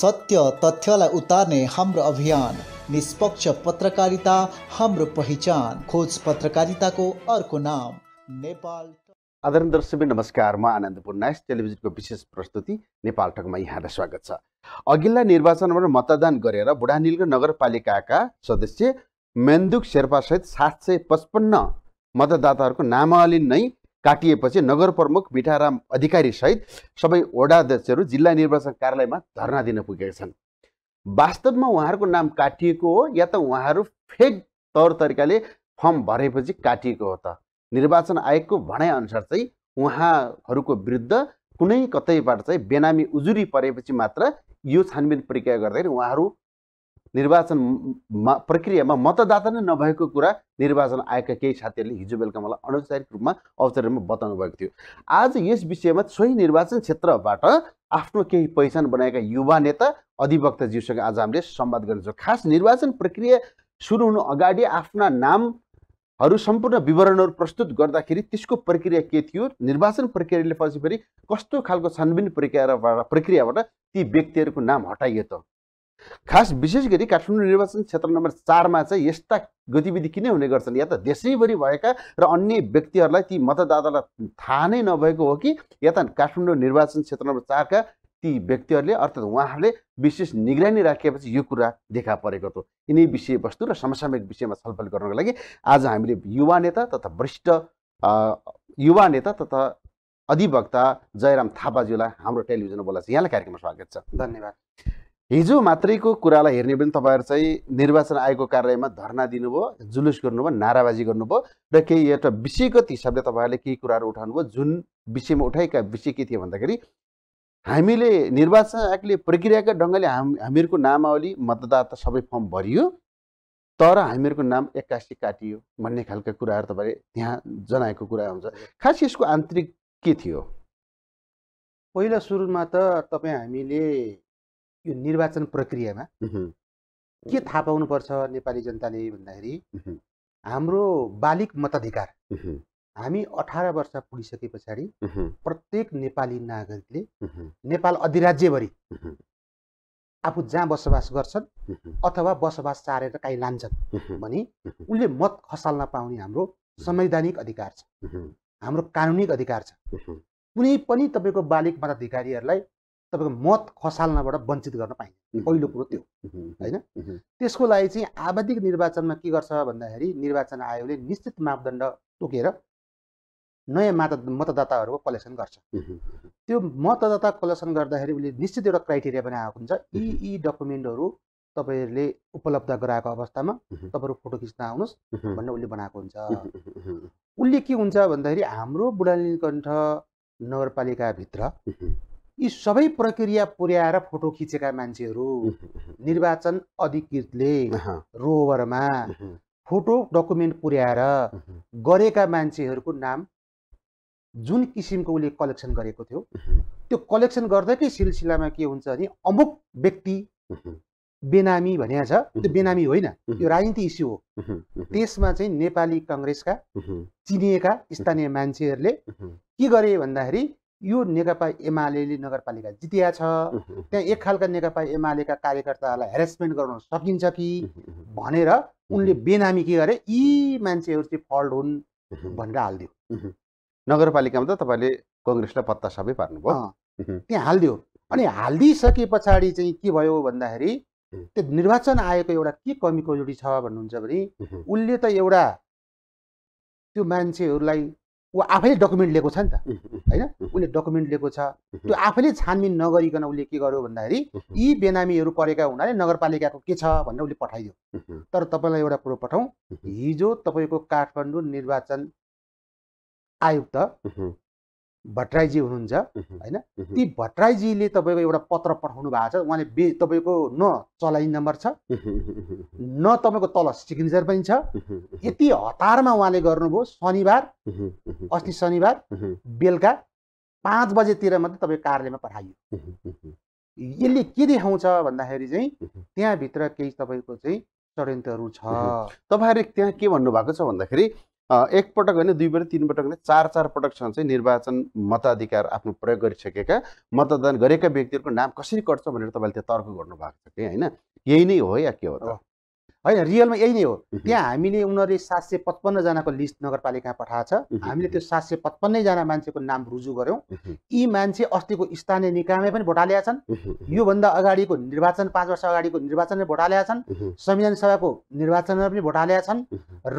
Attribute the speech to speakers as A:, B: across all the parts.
A: सत्य तथ्यलाई उतार्ने हाम्रो अभियान निष्पक्ष पत्रकारिता हाम्रो पहिचान खोज पत्रकारिताको अर्को नाम नेपाल आदरण दर्शक नमस्कार म आनन्द पुन्नायस टेलिभिजनको विशेष प्रस्तुति नेपाल टकमा यहाँलाई स्वागत छ अघिल्ला निर्वाचनबाट मतदान गरेर बुढानिल नगरपालिकाका सदस्य मेन्दुक शेर्पासहित सात सय पचपन्न मतदाताहरूको नामावली नै काटिएपछि नगर प्रमुख बिठाराम अधिकारीसहित सबै वडा वडाध्यक्षहरू जिल्ला निर्वाचन कार्यालयमा धरना दिन पुगेका छन् वास्तवमा उहाँहरूको नाम काटिएको हो या त उहाँहरू फेक तौर तरिकाले फर्म भरेपछि काटिएको हो त निर्वाचन आयोगको भनाइअनुसार चाहिँ उहाँहरूको विरुद्ध कुनै कतैबाट चाहिँ बेनामी उजुरी परेपछि मात्र यो छानबिन प्रक्रिया गर्दाखेरि उहाँहरू निर्वाचन प्रक्रियामा मतदाता नै नभएको कुरा निर्वाचन आएका केही साथीहरूले हिजो बेलुका मलाई अनौपचारिक रूपमा अवसरमा बताउनु भएको थियो आज यस विषयमा सोही निर्वाचन क्षेत्रबाट आफ्नो केही पहिचान बनाएका युवा नेता अधिवक्ताज्यूसँग आज हामीले सम्वाद गर्नेछौँ खास निर्वाचन प्रक्रिया सुरु हुनु अगाडि आफ्ना नामहरू सम्पूर्ण विवरणहरू प्रस्तुत गर्दाखेरि त्यसको प्रक्रिया के थियो निर्वाचन प्रक्रियाले पछि फेरि कस्तो खालको छानबिन प्रक्रिया प्रक्रियाबाट ती व्यक्तिहरूको नाम हटाइयो त खास विशेष गरी काठमाडौँ निर्वाचन क्षेत्र नम्बर चारमा चाहिँ यस्ता गतिविधि किन हुने गर्छन् या त देशैभरि भएका र अन्य व्यक्तिहरूलाई ती मतदातालाई थाहा नै नभएको हो कि या त काठमाडौँ निर्वाचन क्षेत्र नम्बर चारका ती व्यक्तिहरूले अर्थात् उहाँहरूले विशेष निगरानी राखेपछि यो कुरा देखा परेको थियो यिनै विषयवस्तु र समसामयिक विषयमा छलफल गर्नको लागि आज हामीले युवा नेता तथा वरिष्ठ युवा नेता तथा अधिवक्ता जयराम थापाज्यूलाई हाम्रो टेलिभिजनमा बोलाएको छ यहाँलाई कार्यक्रममा स्वागत छ धन्यवाद हिजो मात्रैको कुरालाई हेर्ने पनि तपाईँहरू चाहिँ निर्वाचन आयोगको कार्यालयमा धरना दिनुभयो जुलुस गर्नुभयो नाराबाजी गर्नुभयो र केही एउटा विषयगत हिसाबले तपाईँहरूले केही कुराहरू उठाउनु भयो जुन विषयमा उठाएका विषय के थियो भन्दाखेरि हामीले निर्वाचन आयोगले प्रक्रियाका ढङ्गले हाम हामीहरूको नामावली मतदाता सबै फर्म भरियो तर हामीहरूको नाम एक्कासी काटियो भन्ने खालका कुराहरू तपाईँले त्यहाँ जनाएको कुरा हुन्छ खास यसको आन्तरिक के थियो
B: पहिला सुरुमा त तपाईँ हामीले यो निर्वाचन प्रक्रियामा के थाहा पाउनुपर्छ नेपाली जनताले भन्दाखेरि हाम्रो बालिक मताधिकार हामी अठार वर्ष पुगिसके पछाडि प्रत्येक नेपाली नागरिकले नेपाल अधिराज्यभरि आफू जहाँ बसोबास गर्छन् अथवा बसोबास चारेर काहीँ लान्छन् भने उसले मत खसाल्न पाउने हाम्रो संवैधानिक अधिकार छ हाम्रो कानुनिक अधिकार छ कुनै पनि तपाईँको बालिक मताधिकारीहरूलाई तपाईँको मत खसाल्नबाट वञ्चित गर्न पाइन्छ पहिलो कुरो त्यो होइन त्यसको लागि चाहिँ आवधिक निर्वाचनमा के गर्छ भन्दाखेरि निर्वाचन आयोगले निश्चित मापदण्ड तोकेर नयाँ मात मतदाताहरूको कलेक्सन गर्छ त्यो मतदाता कलेक्सन गर्दाखेरि उसले निश्चित एउटा क्राइटेरिया पनि आएको हुन्छ यी यी डकुमेन्टहरू तपाईँहरूले उपलब्ध गराएको अवस्थामा तपाईँहरू फोटो खिच्न आउनुहोस् भनेर उसले बनाएको हुन्छ उसले के हुन्छ भन्दाखेरि हाम्रो बुढानीकण्ठ नगरपालिकाभित्र यी सबै प्रक्रिया पुर्याएर फोटो खिचेका मान्छेहरू निर्वाचन अधिकृतले रोभरमा फोटो डकुमेन्ट पुर्याएर गरेका मान्छेहरूको नाम जुन किसिमको उसले कलेक्सन गरेको थियो त्यो कलेक्सन गर्दैकै सिलसिलामा के हुन्छ भने अमुक व्यक्ति बेनामी भने छ त्यो बेनामी होइन यो राजनीति इस्यु हो त्यसमा चाहिँ नेपाली कङ्ग्रेसका चिनिएका स्थानीय मान्छेहरूले के गरे भन्दाखेरि यो नेकपा एमाले नगरपालिका जितिया छ त्यहाँ एक खालका नेकपा एमालेका कार्यकर्ताहरूलाई हेरेसमेन्ट गर्न सकिन्छ कि भनेर उनले बेनामी के गरे यी मान्छेहरू चाहिँ फल्ड हुन् भनेर हालिदियो
A: नगरपालिकामा त तपाईँले कङ्ग्रेसलाई पत्ता सबै पार्नुभयो त्यहाँ
B: हालिदियो अनि हालिदिइसके पछाडि चाहिँ के भयो भन्दाखेरि त्यो निर्वाचन आएको एउटा के कमी कमजोरी छ भन्नुहुन्छ भने उसले त एउटा त्यो मान्छेहरूलाई ऊ आफैले डकुमेन्ट लिएको छ नि त होइन उसले डकुमेन्ट लिएको छ त्यो आफैले छानबिन नगरिकन उसले के गर्यो भन्दाखेरि यी बेनामीहरू परेका हुनाले नगरपालिकाको के छ भनेर उसले पठाइदियो तर तपाईँलाई एउटा कुरो पठाउँ हिजो तपाईँको काठमाडौँ निर्वाचन आयुक्त भट्टराईजी हुनुहुन्छ होइन ती भट्टराईजीले तपाईँको एउटा पत्र पठाउनु भएको छ उहाँले बे तपाईँको न चलाइ नम्बर छ न तपाईँको तल सिग्नेचर पनि छ यति हतारमा उहाँले गर्नुभयो शनिबार अस्ति शनिबार बेलुका पाँच बजेतिर मात्रै तपाईँको कार्यालयमा पठाइयो यसले
A: के देखाउँछ भन्दाखेरि चाहिँ त्यहाँभित्र केही तपाईँको चाहिँ षड्यन्त्रहरू छ तपाईँहरू त्यहाँ के भन्नुभएको छ भन्दाखेरि एक एकपटक होइन दुईपटक पटक होइन चार चार पटकसम्म चाहिँ निर्वाचन मताधिकार आफ्नो प्रयोग गरिसकेका मतदान गरेका व्यक्तिहरूको नाम कसरी कट्छ भनेर तपाईँले त्यो तर्क गर्नुभएको छ कि होइन यही नै हो या के हो त होइन रियलमा यही नै हो
B: त्यहाँ हामीले उनीहरूले सात सय पचपन्नजनाको लिस्ट नगरपालिका छ हामीले त्यो सात सय पचपन्नैजना मान्छेको नाम रुजु गऱ्यौँ यी मान्छे अस्तिको स्थानीय निकायमै पनि भोट हालेका
C: छन्
B: योभन्दा अगाडिको निर्वाचन पाँच वर्ष अगाडिको निर्वाचनमै भोट हालेका छन् संविधान सभाको निर्वाचनमा पनि भोट हालेका छन्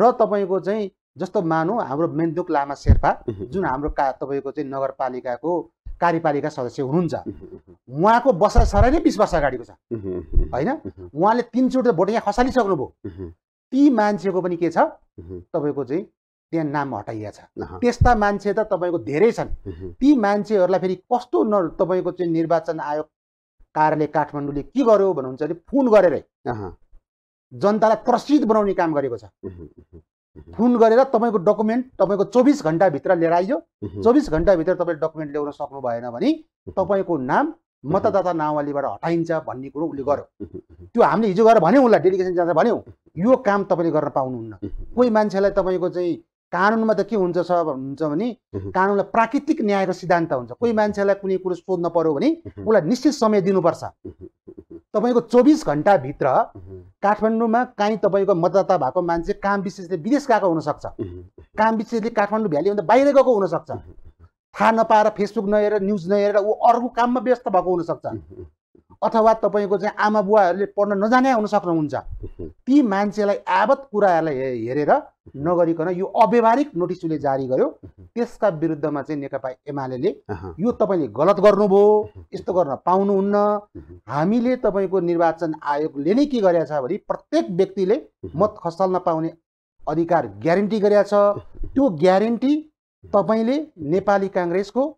B: र तपाईँको चाहिँ जस्तो मानौँ हाम्रो मेन्दुक लामा शेर्पा जुन हाम्रो का तपाईँको चाहिँ नगरपालिकाको कार्यपालिका सदस्य हुनुहुन्छ उहाँको बसाइ सराइ नै बिस वर्ष अगाडिको छ होइन उहाँले तिनचोटि भोट यहाँ खसालिसक्नुभयो ती मान्छेको पनि के छ तपाईँको चाहिँ त्यहाँ नाम हटाइया छ त्यस्ता मान्छे त तपाईँको धेरै छन् ती मान्छेहरूलाई फेरि कस्तो न तपाईँको चाहिँ निर्वाचन आयोग कार्यालय काठमाडौँले के गर्यो भन्नुहुन्छ भने फोन गरेरै जनतालाई प्रसिद्ध बनाउने काम गरेको छ Mhm. फोन गरेर तपाईँको डकुमेन्ट तपाईँको चौबिस घन्टाभित्र लिएर आइयो mhm. चौबिस घन्टाभित्र तपाईँले डकुमेन्ट ल्याउन सक्नु भएन भने mhm. तपाईँको नाम मतदाता नावलीबाट हटाइन्छ भन्ने कुरो उसले गर्यो त्यो हामीले हिजो गएर भन्यौँ उसलाई डेलिगेसन जाँदा भन्यौँ यो काम तपाईँले गर्न पाउनुहुन्न कोही मान्छेलाई तपाईँको चाहिँ कानुनमा त के हुन्छ हुन्छ भने कानुनलाई प्राकृतिक न्यायको सिद्धान्त हुन्छ कोही मान्छेलाई कुनै कुरो सोध्न पर्यो भने उसलाई निश्चित समय दिनुपर्छ तपाईँको चौबिस घन्टाभित्र काठमाडौँमा काहीँ तपाईँको मतदाता भएको मान्छे काम विशेषले विदेश गएको हुनसक्छ काम विशेषले काठमाडौँ भ्यालीभन्दा बाहिर गएको हुनसक्छ थाहा नपाएर फेसबुक नहेरेर न्युज नहेरेर ऊ अर्को काममा व्यस्त भएको हुनसक्छ अथवा तपाईँको चाहिँ आमा बुवाहरूले पढ्न नजाने हुन सक्नुहुन्छ ती मान्छेलाई आवत कुराहरूलाई हेरेर नगरिकन यो अव्यवहारिक नोटिस उसले जारी गर्यो त्यसका विरुद्धमा चाहिँ नेकपा एमाले यो तपाईँले गलत गर्नुभयो यस्तो गर्न पाउनुहुन्न हामीले तपाईँको निर्वाचन आयोगले नै के गरेका छ भने प्रत्येक व्यक्तिले मत खसाल्न पाउने अधिकार ग्यारेन्टी गरेका छ त्यो ग्यारेन्टी तपाईँले नेपाली काङ्ग्रेसको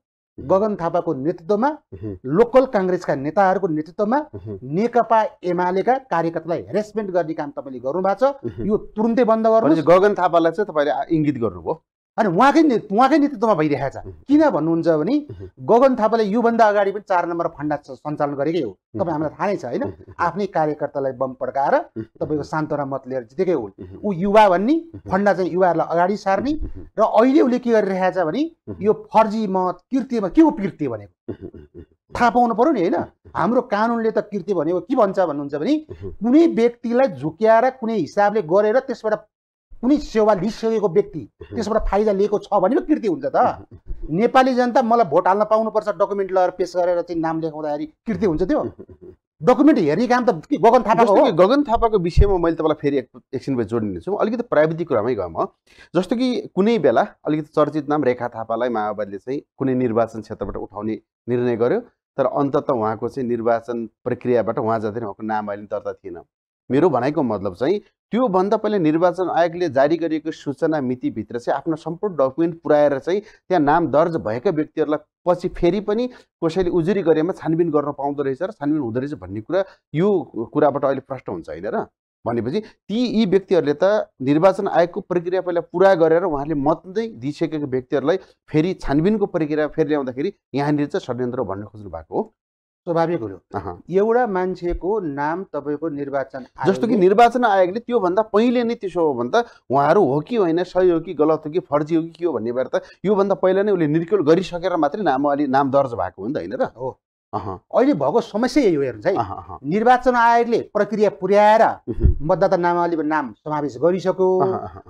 B: गगन थापाको नेतृत्वमा लोकल काङ्ग्रेसका नेताहरूको नेतृत्वमा नेकपा एमालेका कार्यकर्तालाई हेरेसमेन्ट गर्ने काम तपाईँले गर्नु भएको छ यो तुरुन्तै बन्द गर्नु
A: गगन थापालाई चाहिँ तपाईँले इङ्गित गर्नुभयो
B: अनि उहाँकै उहाँकै नेतृत्वमा भइरहेको छ किन भन्नुहुन्छ भने गगन थापाले योभन्दा अगाडि पनि चार नम्बर फन्डा सञ्चालन गरेकै हो तपाईँ हामीलाई थाहा नै छ होइन आफ्नै कार्यकर्तालाई बम पड्काएर तपाईँको सान्त्वना मत लिएर जितेकै हो ऊ युवा भन्ने फन्डा चाहिँ युवाहरूलाई अगाडि सार्ने र अहिले उसले के गरिरहेको छ भने यो फर्जी मत कृतिमा के हो कृति भनेको थाहा पाउनु पऱ्यो नि होइन हाम्रो कानुनले त कृति भनेको के भन्छ भन्नुहुन्छ भने कुनै व्यक्तिलाई झुक्याएर कुनै हिसाबले गरेर त्यसबाट कुनै सेवा लिइसकेको व्यक्ति त्यसबाट फाइदा लिएको छ भने पो कृति हुन्छ त नेपाली जनता मलाई भोट हाल्न पाउनुपर्छ डकुमेन्ट लगाएर पेस गरेर चाहिँ नाम लेखाउँदाखेरि कृति हुन्छ त्यो डकुमेन्ट हेर्ने काम त गगन थापा हो
A: गगन थापाको विषयमा मैले तपाईँलाई फेरि एकछिन भए छु अलिकति प्राविधिक कुरामै गएँ म जस्तो कि कुनै बेला अलिकति चर्चित नाम रेखा थापालाई माओवादीले चाहिँ कुनै निर्वाचन क्षेत्रबाट उठाउने निर्णय गर्यो तर अन्तत उहाँको चाहिँ निर्वाचन प्रक्रियाबाट उहाँ जाँदैन उहाँको नाम अहिले दर्ता थिएन मेरो भनाइको मतलब चाहिँ त्योभन्दा पहिला निर्वाचन आयोगले जारी गरिएको सूचना मितिभित्र चाहिँ आफ्नो सम्पूर्ण डकुमेन्ट पुऱ्याएर चाहिँ त्यहाँ नाम दर्ज भएका व्यक्तिहरूलाई पछि फेरि पनि कसैले उजुरी गरेमा छानबिन गर्न पाउँदो रहेछ र छानबिन हुँदो रहेछ भन्ने कुरा यो कुराबाट अहिले प्रश्न हुन्छ होइन र भनेपछि ती यी व्यक्तिहरूले त निर्वाचन आयोगको प्रक्रिया पहिला पुरा गरेर उहाँले मत नै दिइसकेको व्यक्तिहरूलाई फेरि छानबिनको प्रक्रिया फेरि ल्याउँदाखेरि यहाँनिर चाहिँ षड्यन्त्र भन्न खोज्नु भएको हो स्वाभाविक हो
B: एउटा मान्छेको नाम तपाईँको निर्वाचन जस्तो
A: कि निर्वाचन आयोगले त्योभन्दा पहिले नै त्यसो हो भन्दा उहाँहरू हो कि होइन सही हो कि गलत हो कि फर्जी हो कि के हो भन्ने भएर त योभन्दा पहिला नै उसले निर्कुल गरिसकेर मात्रै नाम अलि नाम दर्ज भएको हो नि त होइन र हो अहिले भएको समस्या यही हो
B: हेर्नु है निर्वाचन आयोगले प्रक्रिया पुर्याएर मतदाता नामावलीको नाम समावेश गरिसक्यो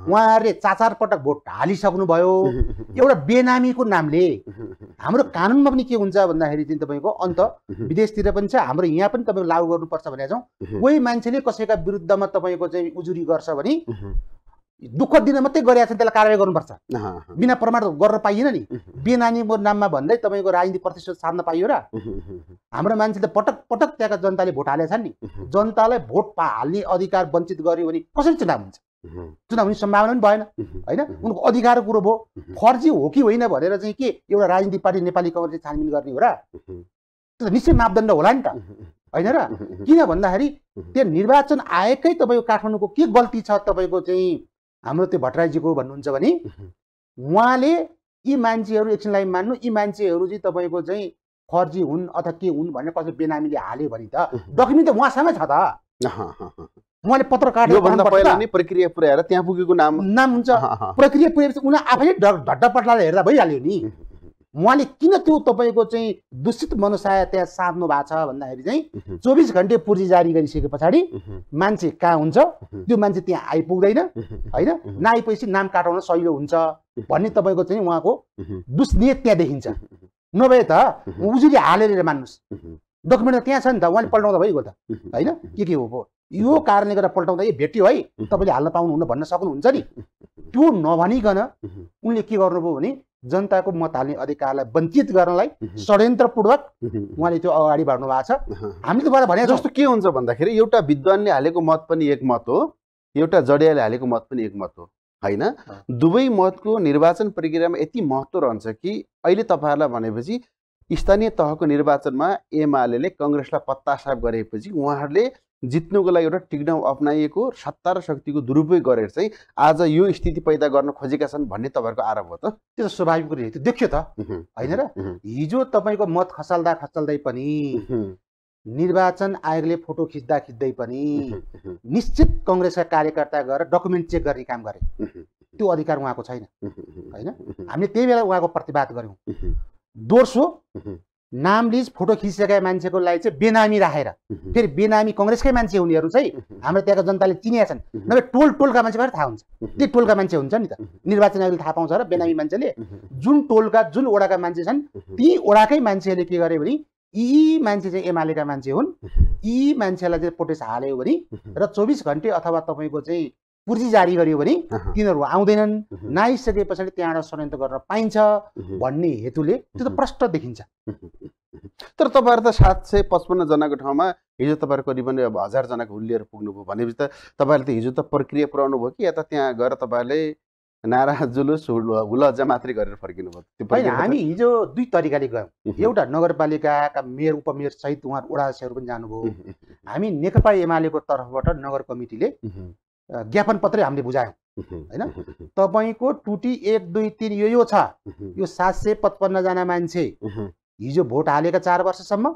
B: उहाँहरूले चार चार पटक भोट हालिसक्नुभयो एउटा बेनामीको नामले हाम्रो कानुनमा पनि के हुन्छ भन्दाखेरि चाहिँ तपाईँको अन्त विदेशतिर पनि छ हाम्रो यहाँ पनि तपाईँको लागू गर्नुपर्छ भनेर छौँ कोही मान्छेले कसैका विरुद्धमा तपाईँको चाहिँ उजुरी गर्छ भने दुःख दिन मात्रै गरेका छन् त्यसलाई कारवाही
A: गर्नुपर्छ
B: बिना प्रमाण गर्न पाइएन नि बेनानी मोर नाममा भन्दै तपाईँको राजनीति प्रतिशोध सार्न पाइयो र हाम्रो मान्छेले पटक पटक त्यहाँका जनताले भोट हालेका छन् नि जनतालाई भोट हाल्ने अधिकार वञ्चित गर्यो भने कसरी चुनाव हुन्छ चुनाव हुने सम्भावना पनि भएन होइन उनको अधिकारको कुरो भयो फर्जी हो कि होइन भनेर चाहिँ के एउटा राजनीतिक पार्टी नेपाली कङ्ग्रेसले छानबिन गर्ने हो र
C: त्यो
B: त निश्चय मापदण्ड होला नि त होइन र किन भन्दाखेरि त्यो निर्वाचन आएकै तपाईँको काठमाडौँको के गल्ती छ तपाईँको चाहिँ हाम्रो त्यो भट्टराईजीको भन्नुहुन्छ भने उहाँले यी मान्छेहरू एकछिनलाई मान्नु यी मान्छेहरू चाहिँ तपाईँको चाहिँ फर्जी हुन् अथवा के हुन् भनेर कसै बेनामीले हाल्यो भने त डकुमेन्ट त उहाँसँगै छ त उहाँले पत्र
A: प्रक्रिया पुऱ्याएर
B: त्यहाँ पुगेको नाम नाम हुन्छ प्रक्रिया पुगेपछि उनीहरू आफैले ढड्डा पट्टाले हेर्दा भइहाल्यो नि उहाँले किन त्यो तपाईँको चाहिँ दूषित मनसाय त्यहाँ साध्नु भएको छ भन्दाखेरि चाहिँ चौबिस घन्टे पुर्जी जारी गरिसके पछाडि मान्छे कहाँ हुन्छ त्यो मान्छे त्यहाँ आइपुग्दैन होइन नआइपुगेपछि नाम काटाउन सहिलो हुन्छ भन्ने तपाईँको चाहिँ उहाँको दुष्नियत त्यहाँ देखिन्छ नभए त उजुरी हालेर मान्नुहोस् डकुमेन्ट त त्यहाँ छ नि त उहाँले पल्टाउँदा भइगयो त होइन के के हो यो कारणले गर्दा पल्टाउँदा ए भेट्यो है तपाईँले हाल्न पाउनुहुन्न भन्न सक्नुहुन्छ नि त्यो नभनिकन उनले के गर्नुभयो भने जनताको मत हाल्ने
A: अधिकारलाई वञ्चित गर्नलाई षड्यन्त्रपूर्वक उहाँले त्यो अगाडि बढ्नु भएको छ हामीले तपाईँलाई भने जस्तो के हुन्छ भन्दाखेरि एउटा विद्वानले हालेको मत पनि एक मत हो एउटा जडियाले हालेको मत पनि एक मत हो होइन दुवै मतको निर्वाचन प्रक्रियामा यति महत्त्व रहन्छ कि अहिले तपाईँहरूलाई भनेपछि स्थानीय तहको निर्वाचनमा एमाले कङ्ग्रेसलाई पत्ता साफ गरेपछि उहाँहरूले जित्नुको लागि एउटा टिकडाउ अप्नाइएको सत्ता र शक्तिको दुरुपयोग गरेर चाहिँ आज यो स्थिति पैदा गर्न खोजेका छन् भन्ने तपाईँहरूको आरोप हो त त्यो त स्वाभाविक कुरो त्यो देख्यो त
B: होइन र हिजो तपाईँको मत खसाल्दा खसाल्दै पनि निर्वाचन आयोगले फोटो खिच्दा खिच्दै पनि निश्चित कङ्ग्रेसका कार्यकर्ता गएर डकुमेन्ट चेक गर्ने काम गरे त्यो अधिकार उहाँको छैन होइन हामीले त्यही बेला उहाँको प्रतिवाद गऱ्यौँ दोस्रो नाम लिज फोटो खिचिसकेका मान्छेको लागि चाहिँ बेनामी राखेर फेरि बेनामी कङ्ग्रेसकै मान्छे हुनेहरू चाहिँ हाम्रो त्यहाँको जनताले चिनिया छन् नभए टोल टोलका मान्छे भएर थाहा हुन्छ त्यो टोलका मान्छे हुन्छ नि त निर्वाचन आयोगले थाहा पाउँछ र बेनामी मान्छेले जुन टोलका जुन ओडाका मान्छे छन् ती ओडाकै मान्छेले के गर्यो भने यी मान्छे चाहिँ एमालेका मान्छे हुन् यी मान्छेलाई चाहिँ पोटेस हाल्यो भने र चौबिस घन्टे अथवा तपाईँको चाहिँ पूर्ति जारी गरियो भने तिनीहरू आउँदैनन् नआइसके पछाडि त्यहाँबाट षड्यन्त्र गर्न पाइन्छ भन्ने
A: हेतुले त्यो त प्रष्ट देखिन्छ तर तपाईँहरू त सात सय पचपन्नजनाको ठाउँमा हिजो तपाईँहरू करिबन अब हजारजनाको हुलिएर पुग्नुभयो भनेपछि त तपाईँहरूले त हिजो त प्रक्रिया पुऱ्याउनु भयो कि या त त्यहाँ गएर तपाईँहरूले नारा जुलुस हुल अझ मात्रै गरेर फर्किनु भयो होइन हामी हिजो दुई तरिकाले गयौँ
B: एउटा नगरपालिकाका मेयर उपमेयर सहित उहाँ ओडासीहरू पनि जानुभयो हामी नेकपा एमालेको तर्फबाट नगर कमिटीले ज्ञापन पत्रै हामीले बुझायौँ
C: होइन
B: तपाईँको टुटी एक दुई तिन यो यो छ यो सात सय पचपन्नजना मान्छे हिजो भोट हालेका चार वर्षसम्म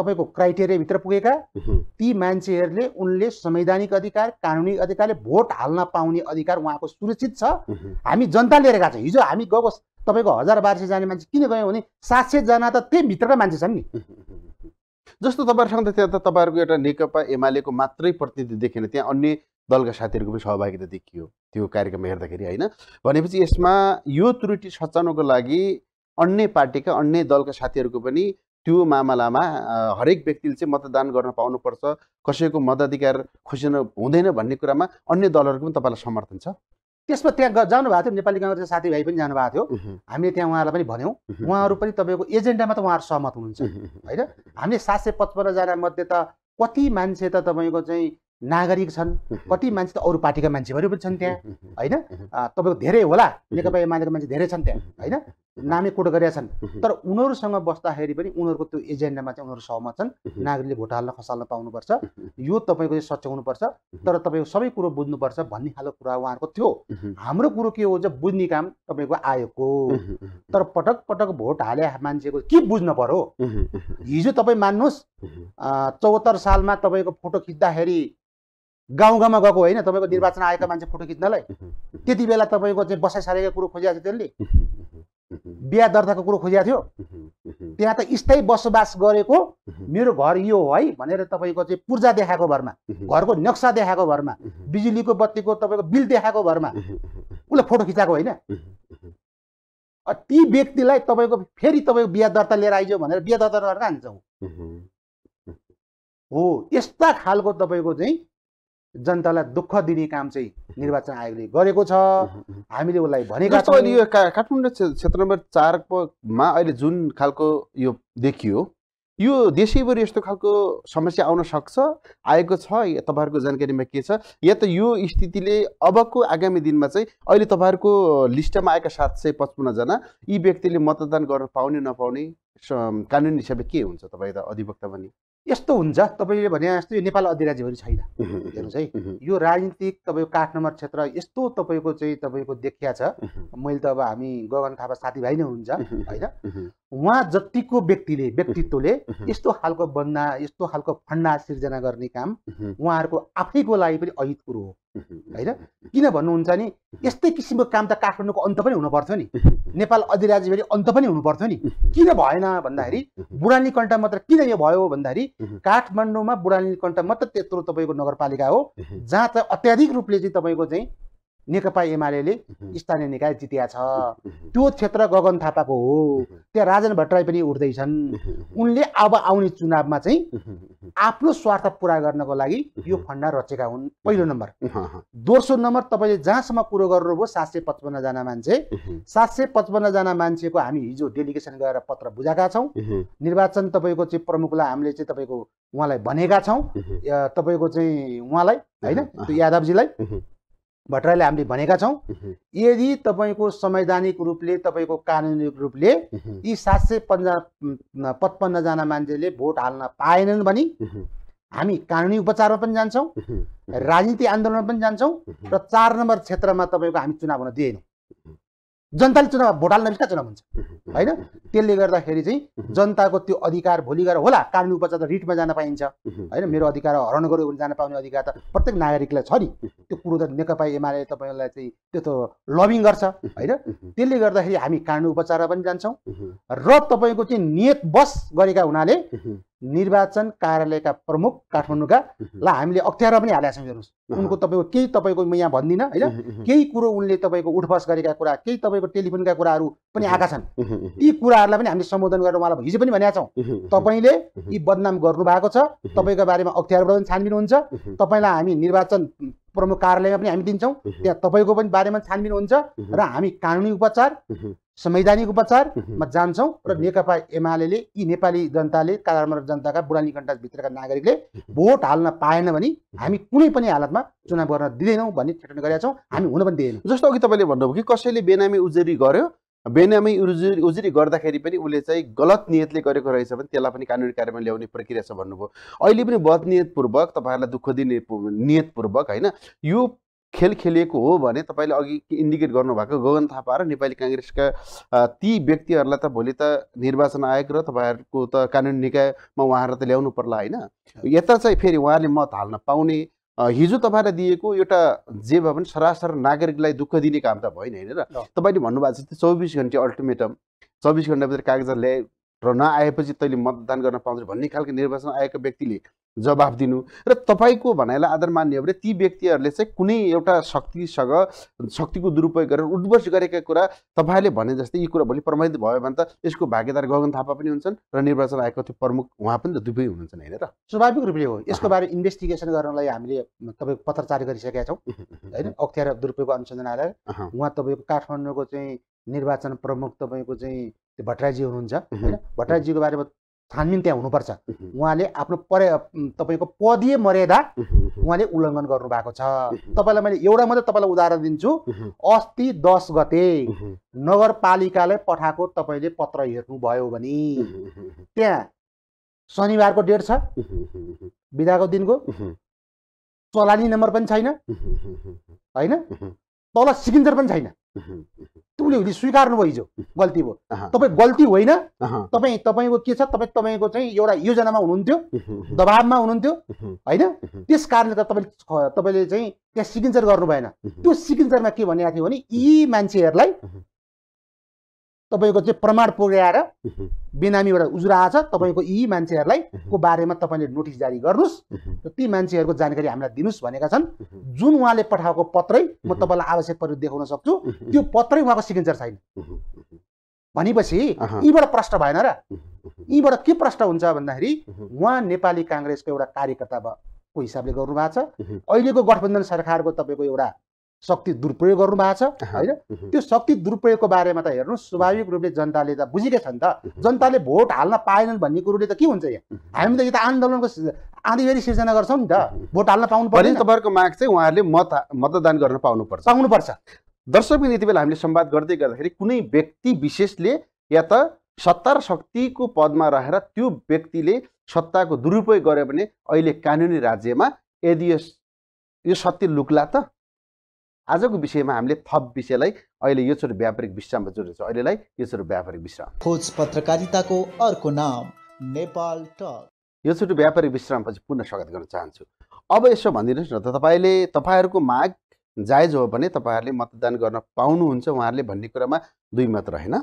B: तपाईँको क्राइटेरियाभित्र पुगेका ती मान्छेहरूले उनले संवैधानिक अधिकार कानुनी अधिकारले भोट हाल्न पाउने अधिकार उहाँको सुरक्षित छ हामी जनता लिएर गएको हिजो हामी गएको तपाईँको हजार बाह्र सय जाने मान्छे किन गयौँ भने सात सयजना त त्यही भित्रका मान्छे छन् नि
A: जस्तो तपाईँहरूसँग त त्यहाँ त तपाईँहरूको एउटा नेकपा एमालेको मात्रै प्रतिनिधि देखेन त्यहाँ अन्य दलका साथीहरूको पनि सहभागिता देखियो त्यो कार्यक्रम हेर्दाखेरि होइन भनेपछि यसमा यो त्रुटि सचाउनको लागि अन्य पार्टीका अन्य दलका साथीहरूको पनि त्यो मामलामा हरेक व्यक्तिले चाहिँ मतदान गर्न पाउनुपर्छ कसैको मताधिकार खोसिन हुँदैन भन्ने कुरामा अन्य दलहरूको पनि तपाईँलाई समर्थन छ त्यसमा त्यहाँ जानुभएको थियो नेपाली काङ्ग्रेसका साथीभाइ पनि जानुभएको थियो हामीले त्यहाँ उहाँहरूलाई पनि भन्यौँ
B: उहाँहरू पनि तपाईँको एजेन्डामा त उहाँहरू सहमत हुनुहुन्छ होइन हामीले सात सय पचपन्नजना मध्ये त कति मान्छे त तपाईँको चाहिँ नागरिक छन् कति मान्छे त अरू पार्टीका मान्छेहरू पनि छन् त्यहाँ होइन तपाईँको धेरै होला नेकपा एमालेको मान्छे धेरै छन् त्यहाँ होइन नामे कोट गरेका छन् तर उनीहरूसँग बस्दाखेरि पनि उनीहरूको त्यो एजेन्डामा चाहिँ उनीहरू सहमत छन् नागरिकले भोट हाल्न खसाल्न पाउनुपर्छ यो तपाईँको चाहिँ सच्याउनुपर्छ तर तपाईँको सबै कुरो बुझ्नुपर्छ भन्ने खालको कुरा उहाँहरूको थियो हाम्रो कुरो के हो चाहिँ बुझ्ने काम तपाईँको आयोगको तर पटक पटक भोट हाले मान्छेको के बुझ्न पर्यो हिजो तपाईँ मान्नुहोस् चौहत्तर सालमा तपाईँको फोटो खिच्दाखेरि गाउँ गाउँमा गएको होइन तपाईँको निर्वाचन आएका मान्छे फोटो खिच्नलाई त्यति बेला तपाईँको चाहिँ बसाइसारेको कुरो खोजिएको थियो त्यसले बिहा दर्ताको कुरो खोजिएको थियो त्यहाँ त स्थायी बसोबास गरेको मेरो घर यो हो है भनेर तपाईँको चाहिँ पूर्जा देखाएको भरमा घरको नक्सा देखाएको भरमा बिजुलीको बत्तीको तपाईँको बिल देखाएको भरमा उसले फोटो खिचाएको होइन ती व्यक्तिलाई तपाईँको फेरि तपाईँको बिहा दर्ता लिएर आइज भनेर बिहा दर्ता गरेर हान्छौँ हो यस्ता खालको तपाईँको चाहिँ जनतालाई दुःख दिने काम चाहिँ निर्वाचन आयोगले गरेको छ हामीले उसलाई भनेको अहिले यो
A: काठमाडौँ क्षेत्र नम्बर चारमा अहिले जुन खालको यो देखियो यो देशैभरि यस्तो खालको समस्या आउन सक्छ आएको छ तपाईँहरूको जानकारीमा के छ या त यो स्थितिले अबको आगामी दिनमा चाहिँ अहिले तपाईँहरूको लिस्टमा आएका सात सय पचपन्नजना यी व्यक्तिले मतदान गर्न पाउने नपाउने कानुनी हिसाबले के हुन्छ तपाईँ त अधिवक्ता पनि यस्तो हुन्छ
B: तपाईँले भने जस्तो यो नेपाल अधिराज्यभरि छैन हेर्नुहोस् है यो राजनीतिक तपाईँको काठ नम्बर क्षेत्र यस्तो तपाईँको चाहिँ तपाईँको देखिया छ मैले त अब हामी गगन थापा साथीभाइ नै हुन्छ होइन उहाँ जतिको व्यक्तिले व्यक्तित्वले यस्तो खालको बन्ना यस्तो खालको फन्डा सिर्जना गर्ने काम उहाँहरूको आफैको लागि पनि अहित कुरो हो होइन किन भन्नुहुन्छ नि यस्तै किसिमको काम त काठमाडौँको अन्त पनि हुनुपर्थ्यो नि नेपाल अधिराज्यभरि अन्त पनि हुनुपर्थ्यो नि किन भएन भन्दाखेरि बुढानीकण्ठ मात्र किन यो भयो भन्दाखेरि काठमाडौँमा बुढानीकण्ठ मात्र त्यत्रो तपाईँको नगरपालिका हो जहाँ चाहिँ अत्याधिक रूपले चाहिँ तपाईँको चाहिँ नेकपा एमाले स्थानीय निकाय जितिया छ त्यो क्षेत्र गगन थापाको हो त्यहाँ राजन भट्टराई पनि उठ्दैछन् उनले अब आउने चुनावमा चाहिँ आफ्नो स्वार्थ पुरा गर्नको लागि यो फन्डा रचेका हुन् पहिलो नम्बर दोस्रो नम्बर तपाईँले जहाँसम्म कुरो गर्नुभयो सात सय पचपन्नजना मान्छे सात सय पचपन्नजना मान्छेको हामी हिजो डेलिगेसन गएर पत्र बुझाएका छौँ निर्वाचन तपाईँको चाहिँ प्रमुखलाई हामीले चाहिँ तपाईँको उहाँलाई भनेका छौँ तपाईँको चाहिँ उहाँलाई होइन यादवजीलाई भट्टराईले हामीले भनेका छौँ यदि तपाईँको संवैधानिक रूपले तपाईँको कानुनी रूपले यी सात सय पन्जा पचपन्नजना मान्छेले भोट हाल्न पाएनन् भने हामी कानुनी उपचारमा पनि जान्छौँ राजनीति आन्दोलनमा पनि जान्छौँ र चार नम्बर क्षेत्रमा तपाईँको हामी चुनाव हुन दिएनौँ जनताले चुनाव भोट हाल्न बिस्तार चुनाव हुन्छ होइन त्यसले गर्दाखेरि चाहिँ जनताको त्यो अधिकार भोलि गएर होला कानुन उपचार त रिटमा जान पाइन्छ होइन मेरो अधिकार हरण गऱ्यो भने जान पाउने अधिकार त प्रत्येक नागरिकलाई छ नि त्यो कुरो त नेकपा एमाले तपाईँलाई चाहिँ त्यो त लभिङ गर्छ होइन त्यसले गर्दाखेरि हामी कानुन उपचार पनि जान्छौँ र तपाईँको चाहिँ नियत बस गरेका हुनाले निर्वाचन कार्यालयका प्रमुख काठमाडौँका ल हामीले अख्तियारमा पनि हालेका छौँ हेर्नुहोस् उनको तपाईँको केही तपाईँको म यहाँ भन्दिनँ होइन केही कुरो उनले तपाईँको उठबस गरेका कुरा केही तपाईँको टेलिफोनका कुराहरू पनि आएका छन् ती कुराहरूलाई पनि हामीले सम्बोधन गरेर उहाँलाई हिजो पनि भनेका छौँ तपाईँले यी बदनाम गर्नुभएको छ तपाईँको बारेमा अख्तियारबाट पनि छानबिन हुन्छ तपाईँलाई हामी निर्वाचन प्रमुख कार्यालयमा पनि हामी दिन्छौँ त्यहाँ तपाईँको पनि बारेमा छानबिन हुन्छ र हामी कानुनी उपचार संवैधानिक उपचारमा जान्छौँ र नेकपा एमाले यी नेपाली जनताले कालामर जनताका बुढानी बुढानीकण्ठाभित्रका नागरिकले भोट हाल्न पाएन भने हामी कुनै पनि हालतमा चुनाव गर्न दिँदैनौँ भन्ने ठेटन गरेका छौँ
A: हामी हुन पनि दिँदैनौँ जस्तो अघि तपाईँले भन्नुभयो कि कसैले बेनामी उजुरी गर्यो बेनामी उजुरी उजुरी गर्दाखेरि पनि उसले चाहिँ गलत नियतले गरेको रहेछ भने त्यसलाई पनि कानुनी कार्यमा ल्याउने प्रक्रिया छ भन्नुभयो अहिले पनि बदनियतपूर्वक तपाईँहरूलाई दुःख दिने नियतपूर्वक होइन यो खेल खेलिएको हो भने तपाईँले अघि इन्डिकेट गर्नुभएको गगन थापा र नेपाली काङ्ग्रेसका ती व्यक्तिहरूलाई त भोलि त निर्वाचन आयोग र तपाईँहरूको त कानुन निकायमा उहाँहरूलाई त ल्याउनु पर्ला होइन यता चाहिँ फेरि उहाँले मत हाल्न पाउने हिजो तपाईँलाई दिएको एउटा जे भए पनि सरासर नागरिकलाई दुःख दिने काम त भएन होइन र तपाईँले भन्नुभएको छ त्यो चौबिस घन्टे अल्टिमेटम चौबिस घन्टाभित्र कागजात ल्याए र नआएपछि तैँले मतदान गर्न पाउँदैन भन्ने खालको निर्वाचन आएको व्यक्तिले जवाफ दिनु र तपाईँको भनाइलाई आदर मान्यो भने ती व्यक्तिहरूले चाहिँ कुनै एउटा शक्तिसँग शक्तिको दुरुपयोग गरेर उद्वर्ष गरेका कुरा तपाईँले भने जस्तै यी कुरा भोलि प्रमाणित भयो भने त यसको भागीदार गगन थापा पनि हुन्छन् र निर्वाचन आएको त्यो प्रमुख उहाँ पनि त दुवै हुनुहुन्छन् होइन र स्वाभाविक रूपले हो यसको बारे इन्भेस्टिगेसन गर्नलाई हामीले तपाईँको पत्रचार गरिसकेका छौँ होइन अख्तियार
B: दुरुपयोग अनुसन्धान आएर उहाँ तपाईँको काठमाडौँको चाहिँ निर्वाचन प्रमुख तपाईँको चाहिँ त्यो भट्टराईजी हुनुहुन्छ होइन भट्टराईजीको बारेमा छानबिन त्यहाँ हुनुपर्छ उहाँले आफ्नो पर तपाईँको पदीय मर्यादा उहाँले उल्लङ्घन गर्नुभएको छ तपाईँलाई मैले एउटा मात्रै तपाईँलाई उदाहरण दिन्छु अस्ति दस गते नगरपालिकालाई पठाएको तपाईँले पत्र हेर्नुभयो भने त्यहाँ शनिबारको डेट छ बिदाको दिनको चलानी नम्बर पनि छैन होइन तल सिग्नेचर पनि छैन उसले स्वीकार्नु भयो हिजो गल्ती भयो तपाईँ गल्ती होइन तपाईँ तपाईँको के छ तपाईँ तपाईँको चाहिँ एउटा योजनामा हुनुहुन्थ्यो दबावमा हुनुहुन्थ्यो होइन त्यस कारणले त तपाईँले तपाईँले चाहिँ त्यहाँ सिग्नेचर गर्नु भएन त्यो सिग्नेचरमा के भनिरहेको थियो भने यी मान्छेहरूलाई तपाईँको चाहिँ प्रमाण पुर्याएर बिनामीबाट उजुरा आछ तपाईँको यी मान्छेहरूलाई को बारेमा तपाईँले नोटिस जारी गर्नुहोस् र ती मान्छेहरूको जानकारी हामीलाई दिनुहोस् भनेका छन् जुन उहाँले पठाएको पत्रै म तपाईँलाई आवश्यक परेर देखाउन सक्छु त्यो पत्रै उहाँको सिग्नेचर छैन भनेपछि यीबाट प्रश्न भएन र यीबाट के प्रश्न हुन्छ भन्दाखेरि उहाँ नेपाली काङ्ग्रेसको एउटा कार्यकर्ताको हिसाबले गर्नुभएको छ अहिलेको गठबन्धन सरकारको तपाईँको एउटा शक्ति दुरुपयोग गर्नु भएको छ होइन त्यो शक्ति दुरुपयोगको बारेमा त हेर्नु स्वाभाविक रूपले जनताले त बुझेकै छन् त जनताले भोट हाल्न पाएनन् भन्ने कुरोले त के हुन्छ यहाँ हामी त यो त आन्दोलनको
A: आँधीबेरी सिर्जना गर्छौँ नि त भोट हाल्न पाउनु पर्ने तपाईँहरूको माग चाहिँ उहाँहरूले मत मतदान गर्न पाउनुपर्छ पाउनुपर्छ दर्शक यति बेला हामीले संवाद गर्दै गर्दाखेरि कुनै व्यक्ति विशेषले या त सत्ता र शक्तिको पदमा रहेर त्यो व्यक्तिले सत्ताको दुरुपयोग गर्यो भने अहिले कानुनी राज्यमा यदि यो सत्य लुक्ला त आजको विषयमा हामीले थप विषयलाई अहिले यो छोटो व्यापारिक विश्राममा जोडेको अहिलेलाई यो छोटो व्यापारिक विश्राम खोज पत्रकारिताको अर्को नाम नेपाल टक यो छोटो व्यापारिक विश्रामपछि पुनः स्वागत गर्न चाहन्छु अब यसो भनिदिनुहोस् न त तपाईँले तपाईँहरूको माग जायज हो भने तपाईँहरूले मतदान गर्न पाउनुहुन्छ उहाँहरूले भन्ने कुरामा दुई मत रहेन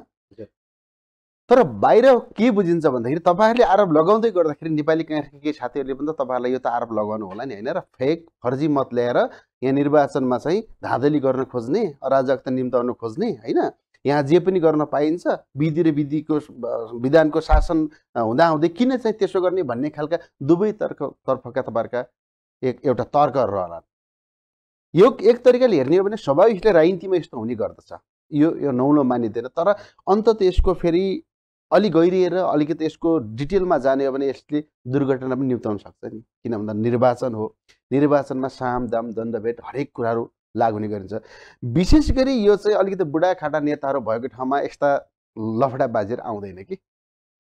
A: तर बाहिर के बुझिन्छ भन्दाखेरि तपाईँहरूले आरोप लगाउँदै गर्दाखेरि नेपाली काङ्ग्रेसकै साथीहरूले पनि त तपाईँहरूलाई यो त आरोप लगाउनु होला नि होइन र फेक फर्जी मत ल्याएर यहाँ निर्वाचनमा चाहिँ धाँधली गर्न खोज्ने अराजकता निम्ताउन खोज्ने होइन यहाँ जे पनि गर्न पाइन्छ विधि र विधिको विधानको शासन हुँदाहुँदै किन चाहिँ त्यसो गर्ने भन्ने खालका दुवै तर्क तर्फका तपाईँहरूका एक एउटा तर्कहरू रहला यो एक तरिकाले हेर्ने हो भने स्वाभाविकले राजनीतिमा यस्तो हुने गर्दछ यो यो नौलो मानिँदैन तर अन्त यसको फेरि अलि गहिरिएर अलिकति यसको डिटेलमा जाने हो भने यसले दुर्घटना पनि निम्ताउन सक्छ नि किन भन्दा निर्वाचन हो निर्वाचनमा साम दाम दण्डभेट हरेक कुराहरू लागु हुने गरिन्छ विशेष गरी यो चाहिँ अलिकति बुढाखाटा नेताहरू भएको ठाउँमा यस्ता लफडा बाजेर आउँदैन कि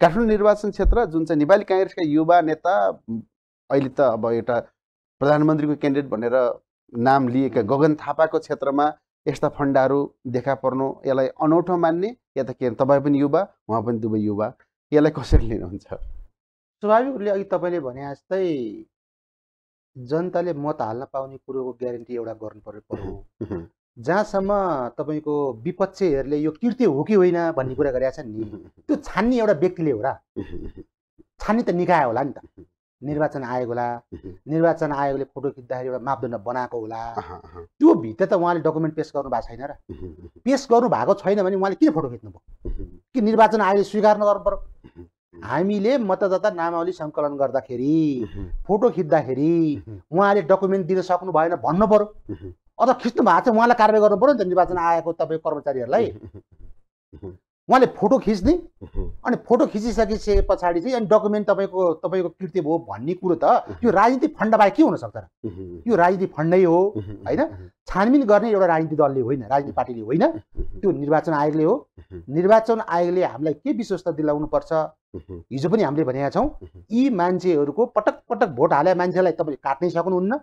A: काठमाडौँ निर्वाचन क्षेत्र जुन चाहिँ नेपाली काङ्ग्रेसका युवा नेता अहिले त अब एउटा प्रधानमन्त्रीको क्यान्डिडेट भनेर नाम लिएका गगन थापाको क्षेत्रमा यस्ता फन्डाहरू देखा पर्नु यसलाई अनौठो मान्ने या त के तपाईँ पनि युवा उहाँ पनि दुवै युवा यसलाई कसरी लिनुहुन्छ
B: स्वाभाविक रूपले अघि तपाईँले भने जस्तै जनताले मत हाल्न पाउने कुरोको ग्यारेन्टी एउटा गर्नु पर्यो पर्यो जहाँसम्म तपाईँको विपक्षीहरूले यो कृत्य हो कि होइन भन्ने कुरा गरेका छन् नि त्यो छान्ने एउटा व्यक्तिले हो र छान्ने त निकाय होला नि त निर्वाचन आयोग होला निर्वाचन आयोगले फोटो खिच्दाखेरि एउटा मापदण्ड बनाएको होला त्यो भित्र त उहाँले डकुमेन्ट पेस गर्नु भएको छैन र पेस गर्नु भएको छैन भने उहाँले किन फोटो खिच्नु खिच्नुभयो कि निर्वाचन आयोगले स्वीकार नगर्नु पऱ्यो हामीले मतदाता नामावली सङ्कलन गर्दाखेरि फोटो खिच्दाखेरि उहाँले डकुमेन्ट दिन सक्नु भएन भन्नु पऱ्यो अथवा खिच्नु भएको छ उहाँलाई कारवाही गर्नु नि त निर्वाचन आयोगको तपाईँको कर्मचारीहरूलाई उहाँले फोटो खिच्ने अनि फोटो खिचिसकेपछि पछाडि चाहिँ अनि डकुमेन्ट तपाईँको तपाईँको कृत्य भयो भन्ने कुरो त यो राजनीति फण्ड बाहेक के हुनसक्छ
C: र
B: यो राजनीति फण्डै हो होइन छानबिन गर्ने एउटा राजनीति दलले होइन राजनीति पार्टीले होइन त्यो निर्वाचन आयोगले हो निर्वाचन आयोगले हामीलाई के विश्वस्त दिलाउनु पर्छ हिजो पनि हामीले भनेका छौँ यी मान्छेहरूको पटक पटक भोट हाले मान्छेलाई तपाईँले काट्नै सक्नुहुन्न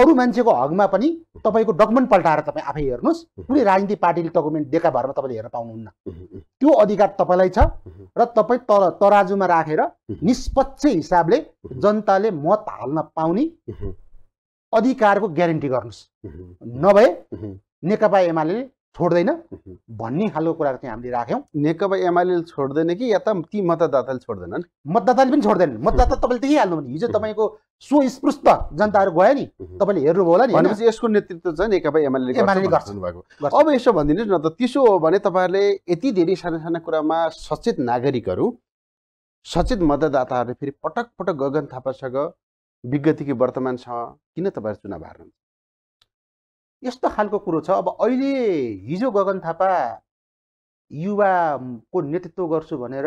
B: अरू मान्छेको हकमा पनि तपाईँको डकुमेन्ट पल्टाएर तपाईँ आफै हेर्नुहोस् कुनै राजनीतिक पार्टीले डकुमेन्ट दिएका भरमा तपाईँले हेर्न पाउनुहुन्न त्यो अधिकार तपाईँलाई छ र तपाईँ तर तराजुमा राखेर निष्पक्ष हिसाबले जनताले मत हाल्न पाउने अधिकारको ग्यारेन्टी गर्नुहोस् नभए नेकपा एमाले छोड्दैन भन्ने खालको कुरा चाहिँ हामीले राख्यौँ नेकपा एमाले
A: छोड्दैन कि या त ती मतदाताले छोड्दैनन् मतदाताले पनि छोड्दैन मतदाता तपाईँले देखिहाल्नु भने हिजो तपाईँको सुस्पृष्ट जनताहरू गयो नि तपाईँले हेर्नुभयो होला नि भनेपछि यसको नेतृत्व चाहिँ नेकपा एमाले भएको अब यसो भनिदिनुहोस् न त त्यसो हो भने तपाईँहरूले यति धेरै साना साना कुरामा सचेत नागरिकहरू सचेत मतदाताहरूले फेरि पटक पटक गगन थापासँग वर्तमान वर्तमानसँग किन तपाईँहरू चुनाव हार्नुहुन्छ यस्तो खालको
B: कुरो छ अब अहिले हिजो गगन थापा युवाको नेतृत्व गर्छु भनेर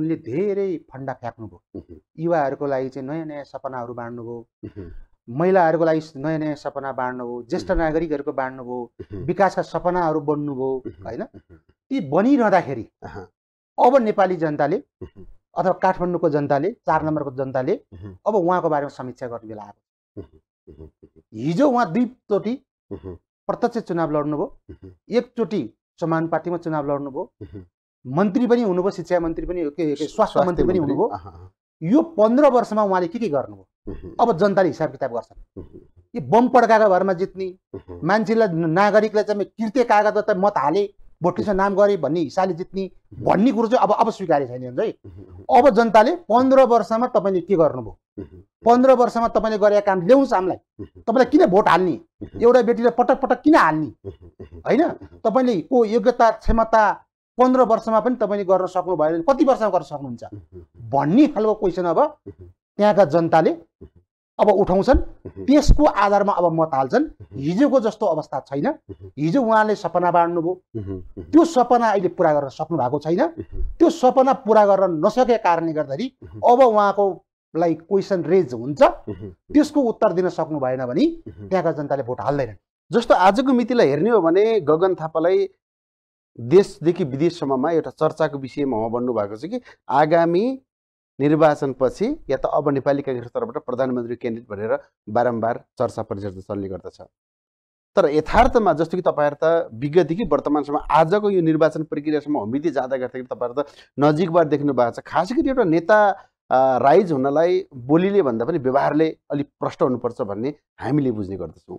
B: उनले धेरै फन्डा फ्याँक्नुभयो युवाहरूको लागि चाहिँ नयाँ नयाँ सपनाहरू बाँड्नुभयो महिलाहरूको लागि नयाँ नयाँ सपना बाँड्नुभयो ज्येष्ठ नागरिकहरूको बाँड्नुभयो विकासका सपनाहरू बन्नुभयो होइन ती बनिरहँदाखेरि अब नेपाली जनताले अथवा काठमाडौँको जनताले चार नम्बरको जनताले अब उहाँको बारेमा समीक्षा गर्ने बेला
C: आएको
B: हिजो उहाँ दुईचोटि प्रत्यक्ष चुनाव लड्नुभयो एकचोटि समान पार्टीमा चुनाव लड्नुभयो मन्त्री पनि हुनुभयो शिक्षा मन्त्री पनि स्वास्थ्य मन्त्री पनि हुनुभयो यो पन्ध्र वर्षमा उहाँले के के गर्नुभयो अब जनताले हिसाब किताब गर्छन् यो बम पड्काएको भरमा जित्ने मान्छेलाई नागरिकलाई चाहिँ कृत्य चाहिँ मत हाले भोटिसमा नाम गरे भन्ने हिसाबले जित्ने भन्ने कुरो चाहिँ अब अब स्वीकार छैन है अब जनताले पन्ध्र वर्षमा तपाईँले के गर्नुभयो पन्ध्र वर्षमा तपाईँले गरेका काम ल्याउँछ हामीलाई तपाईँलाई किन भोट हाल्ने एउटा बेटीलाई पटक पटक किन हाल्ने होइन तपाईँले को योग्यता क्षमता पन्ध्र वर्षमा पनि तपाईँले गर्न भयो भने कति वर्षमा गर्न सक्नुहुन्छ भन्ने खालको क्वेसन अब त्यहाँका जनताले अब उठाउँछन् त्यसको आधारमा अब मत हाल्छन् हिजोको जस्तो अवस्था छैन हिजो उहाँले सपना बाँड्नुभयो त्यो सपना अहिले पुरा गर्न सक्नु भएको छैन त्यो सपना पुरा गर्न नसकेको कारणले गर्दाखेरि अब उहाँको लाई क्वेसन रेज हुन्छ त्यसको उत्तर दिन सक्नु
A: भएन भने त्यहाँका जनताले भोट हाल्दैनन् जस्तो आजको मितिलाई हेर्ने हो भने गगन थापालाई देशदेखि विदेशसम्ममा एउटा चर्चाको विषयमा उहाँ भन्नुभएको छ कि आगामी निर्वाचनपछि या त अब नेपाली काङ्ग्रेस तर्फबाट प्रधानमन्त्री क्यान्डिडेट भनेर बारम्बार चर्चा परिचर्चा चल्ने गर्दछ तर यथार्थमा जस्तो कि तपाईँहरू त विगतदेखि वर्तमानसम्म आजको यो निर्वाचन प्रक्रियासम्म हमिति जाँदा गर्दाखेरि तपाईँहरू त नजिकबाट देख्नु भएको छ खास गरी एउटा नेता राइज हुनलाई बोलीले भन्दा पनि व्यवहारले अलिक प्रष्ट हुनुपर्छ भन्ने हामीले बुझ्ने गर्दछौँ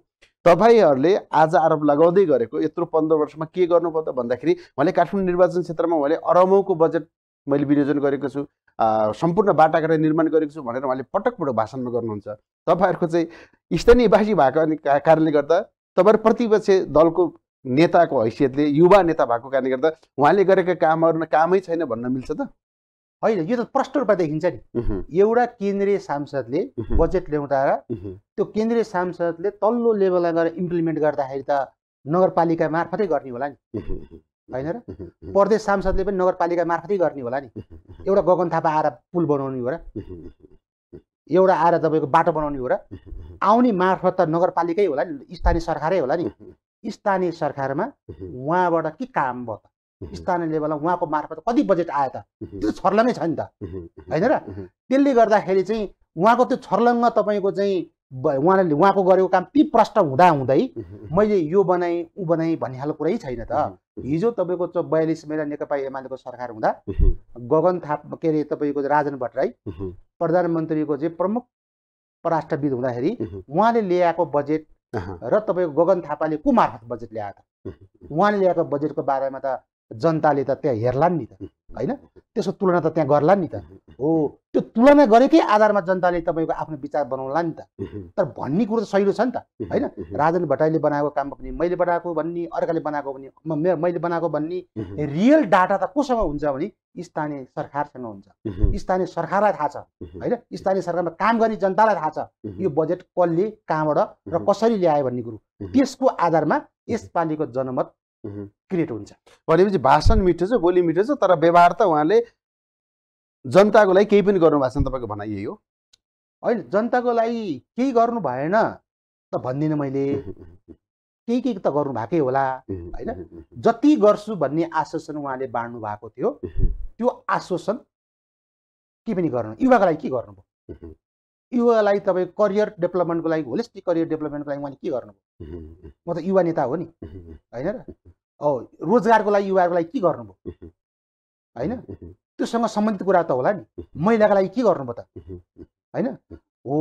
A: तपाईँहरूले आज आरोप लगाउँदै गरेको यत्रो पन्ध्र वर्षमा के गर्नुभयो त भन्दाखेरि उहाँले काठमाडौँ निर्वाचन क्षेत्रमा उहाँले अरबौँको बजेट मैले विनियोजन गरेको छु सम्पूर्ण बाटाघाटा निर्माण गरेको छु भनेर उहाँले पटक पटक भाषणमा गर्नुहुन्छ तपाईँहरूको चाहिँ स्थानीयवासी भएको कारणले गर्दा तपाईँहरू प्रतिपक्ष दलको नेताको हैसियतले युवा नेता भएको कारणले गर्दा उहाँले गरेका कामहरू कामै छैन भन्न मिल्छ त होइन यो त प्रष्ट रूपमा देखिन्छ
C: नि
A: एउटा केन्द्रीय सांसदले बजेट
B: ल्याउँदा त्यो केन्द्रीय सांसदले तल्लो लेभलमा गएर इम्प्लिमेन्ट गर्दाखेरि त नगरपालिका मार्फतै गर्ने होला नि होइन र प्रदेश सांसदले पनि नगरपालिका मार्फतै गर्ने होला नि एउटा गगन थापा आएर पुल बनाउने हो र एउटा आएर तपाईँको बाटो बनाउने हो र आउने मार्फत त नगरपालिकै होला नि स्थानीय सरकारै होला नि स्थानीय सरकारमा उहाँबाट के काम भयो त स्थानीय लेभलमा उहाँको मार्फत कति बजेट आयो त त्यो छर्लङ्गै छ नि त होइन र त्यसले गर्दाखेरि चाहिँ उहाँको त्यो छर्लङ्ग तपाईँको चाहिँ उहाँले उहाँको गरेको काम ती प्रष्ट हुँदा हुँदै मैले यो बनाएँ ऊ बनाएँ भन्ने खालको कुरै छैन त हिजो तपाईँको चौ बयालिस मेला नेकपा एमालेको सरकार हुँदा गगन थाप के अरे तपाईँको राजन भट्टराई प्रधानमन्त्रीको चाहिँ प्रमुख पराष्ट्रविद हुँदाखेरि उहाँले ल्याएको बजेट र तपाईँको गगन थापाले को मार्फत बजेट ल्याएको उहाँले ल्याएको बजेटको बारेमा त जनताले त त्यहाँ हेर्ला नि त होइन त्यसको तुलना त त्यहाँ गर्ला नि त हो त्यो तुलना गरेकै आधारमा जनताले तपाईँको आफ्नो विचार बनाउला नि त तर भन्ने कुरो त सहिलो छ नि त होइन राजन भट्टाईले बनाएको काम पनि मैले बनाएको भन्ने अर्काले बनाएको भन्ने मैले बनाएको भन्ने रियल डाटा त कोसँग हुन्छ भने स्थानीय सरकारसँग
C: हुन्छ
B: स्थानीय सरकारलाई थाहा छ होइन स्थानीय सरकारमा काम गर्ने जनतालाई थाहा छ यो बजेट कसले कहाँबाट र कसरी ल्यायो भन्ने कुरो त्यसको आधारमा यसपालिको
A: जनमत क्रिएट हुन्छ भनेपछि भाषण मिठो छ बोली मिठो छ तर व्यवहार त उहाँले जनताको लागि केही पनि गर्नु भएको छैन तपाईँको भनाइ यही हो होइन जनताको
B: लागि केही गर्नु भएन त भन्दिनँ मैले केही केही त गर्नु भएकै होला होइन जति गर्छु भन्ने आश्वासन उहाँले बाँड्नु भएको थियो त्यो आश्वासन के पनि गर्नु युवाको लागि के
C: गर्नुभयो
B: युवालाई तपाईँ करियर डेभलपमेन्टको लागि होलिस्टिक करियर डेभलपमेन्टको लागि उहाँले के
C: गर्नुभयो
B: म त युवा नेता हो नि होइन र औ रोजगारको लागि युवाहरूको लागि के गर्नुभयो होइन त्योसँग सम्बन्धित कुरा त होला नि महिलाको लागि के गर्नुभयो त होइन हो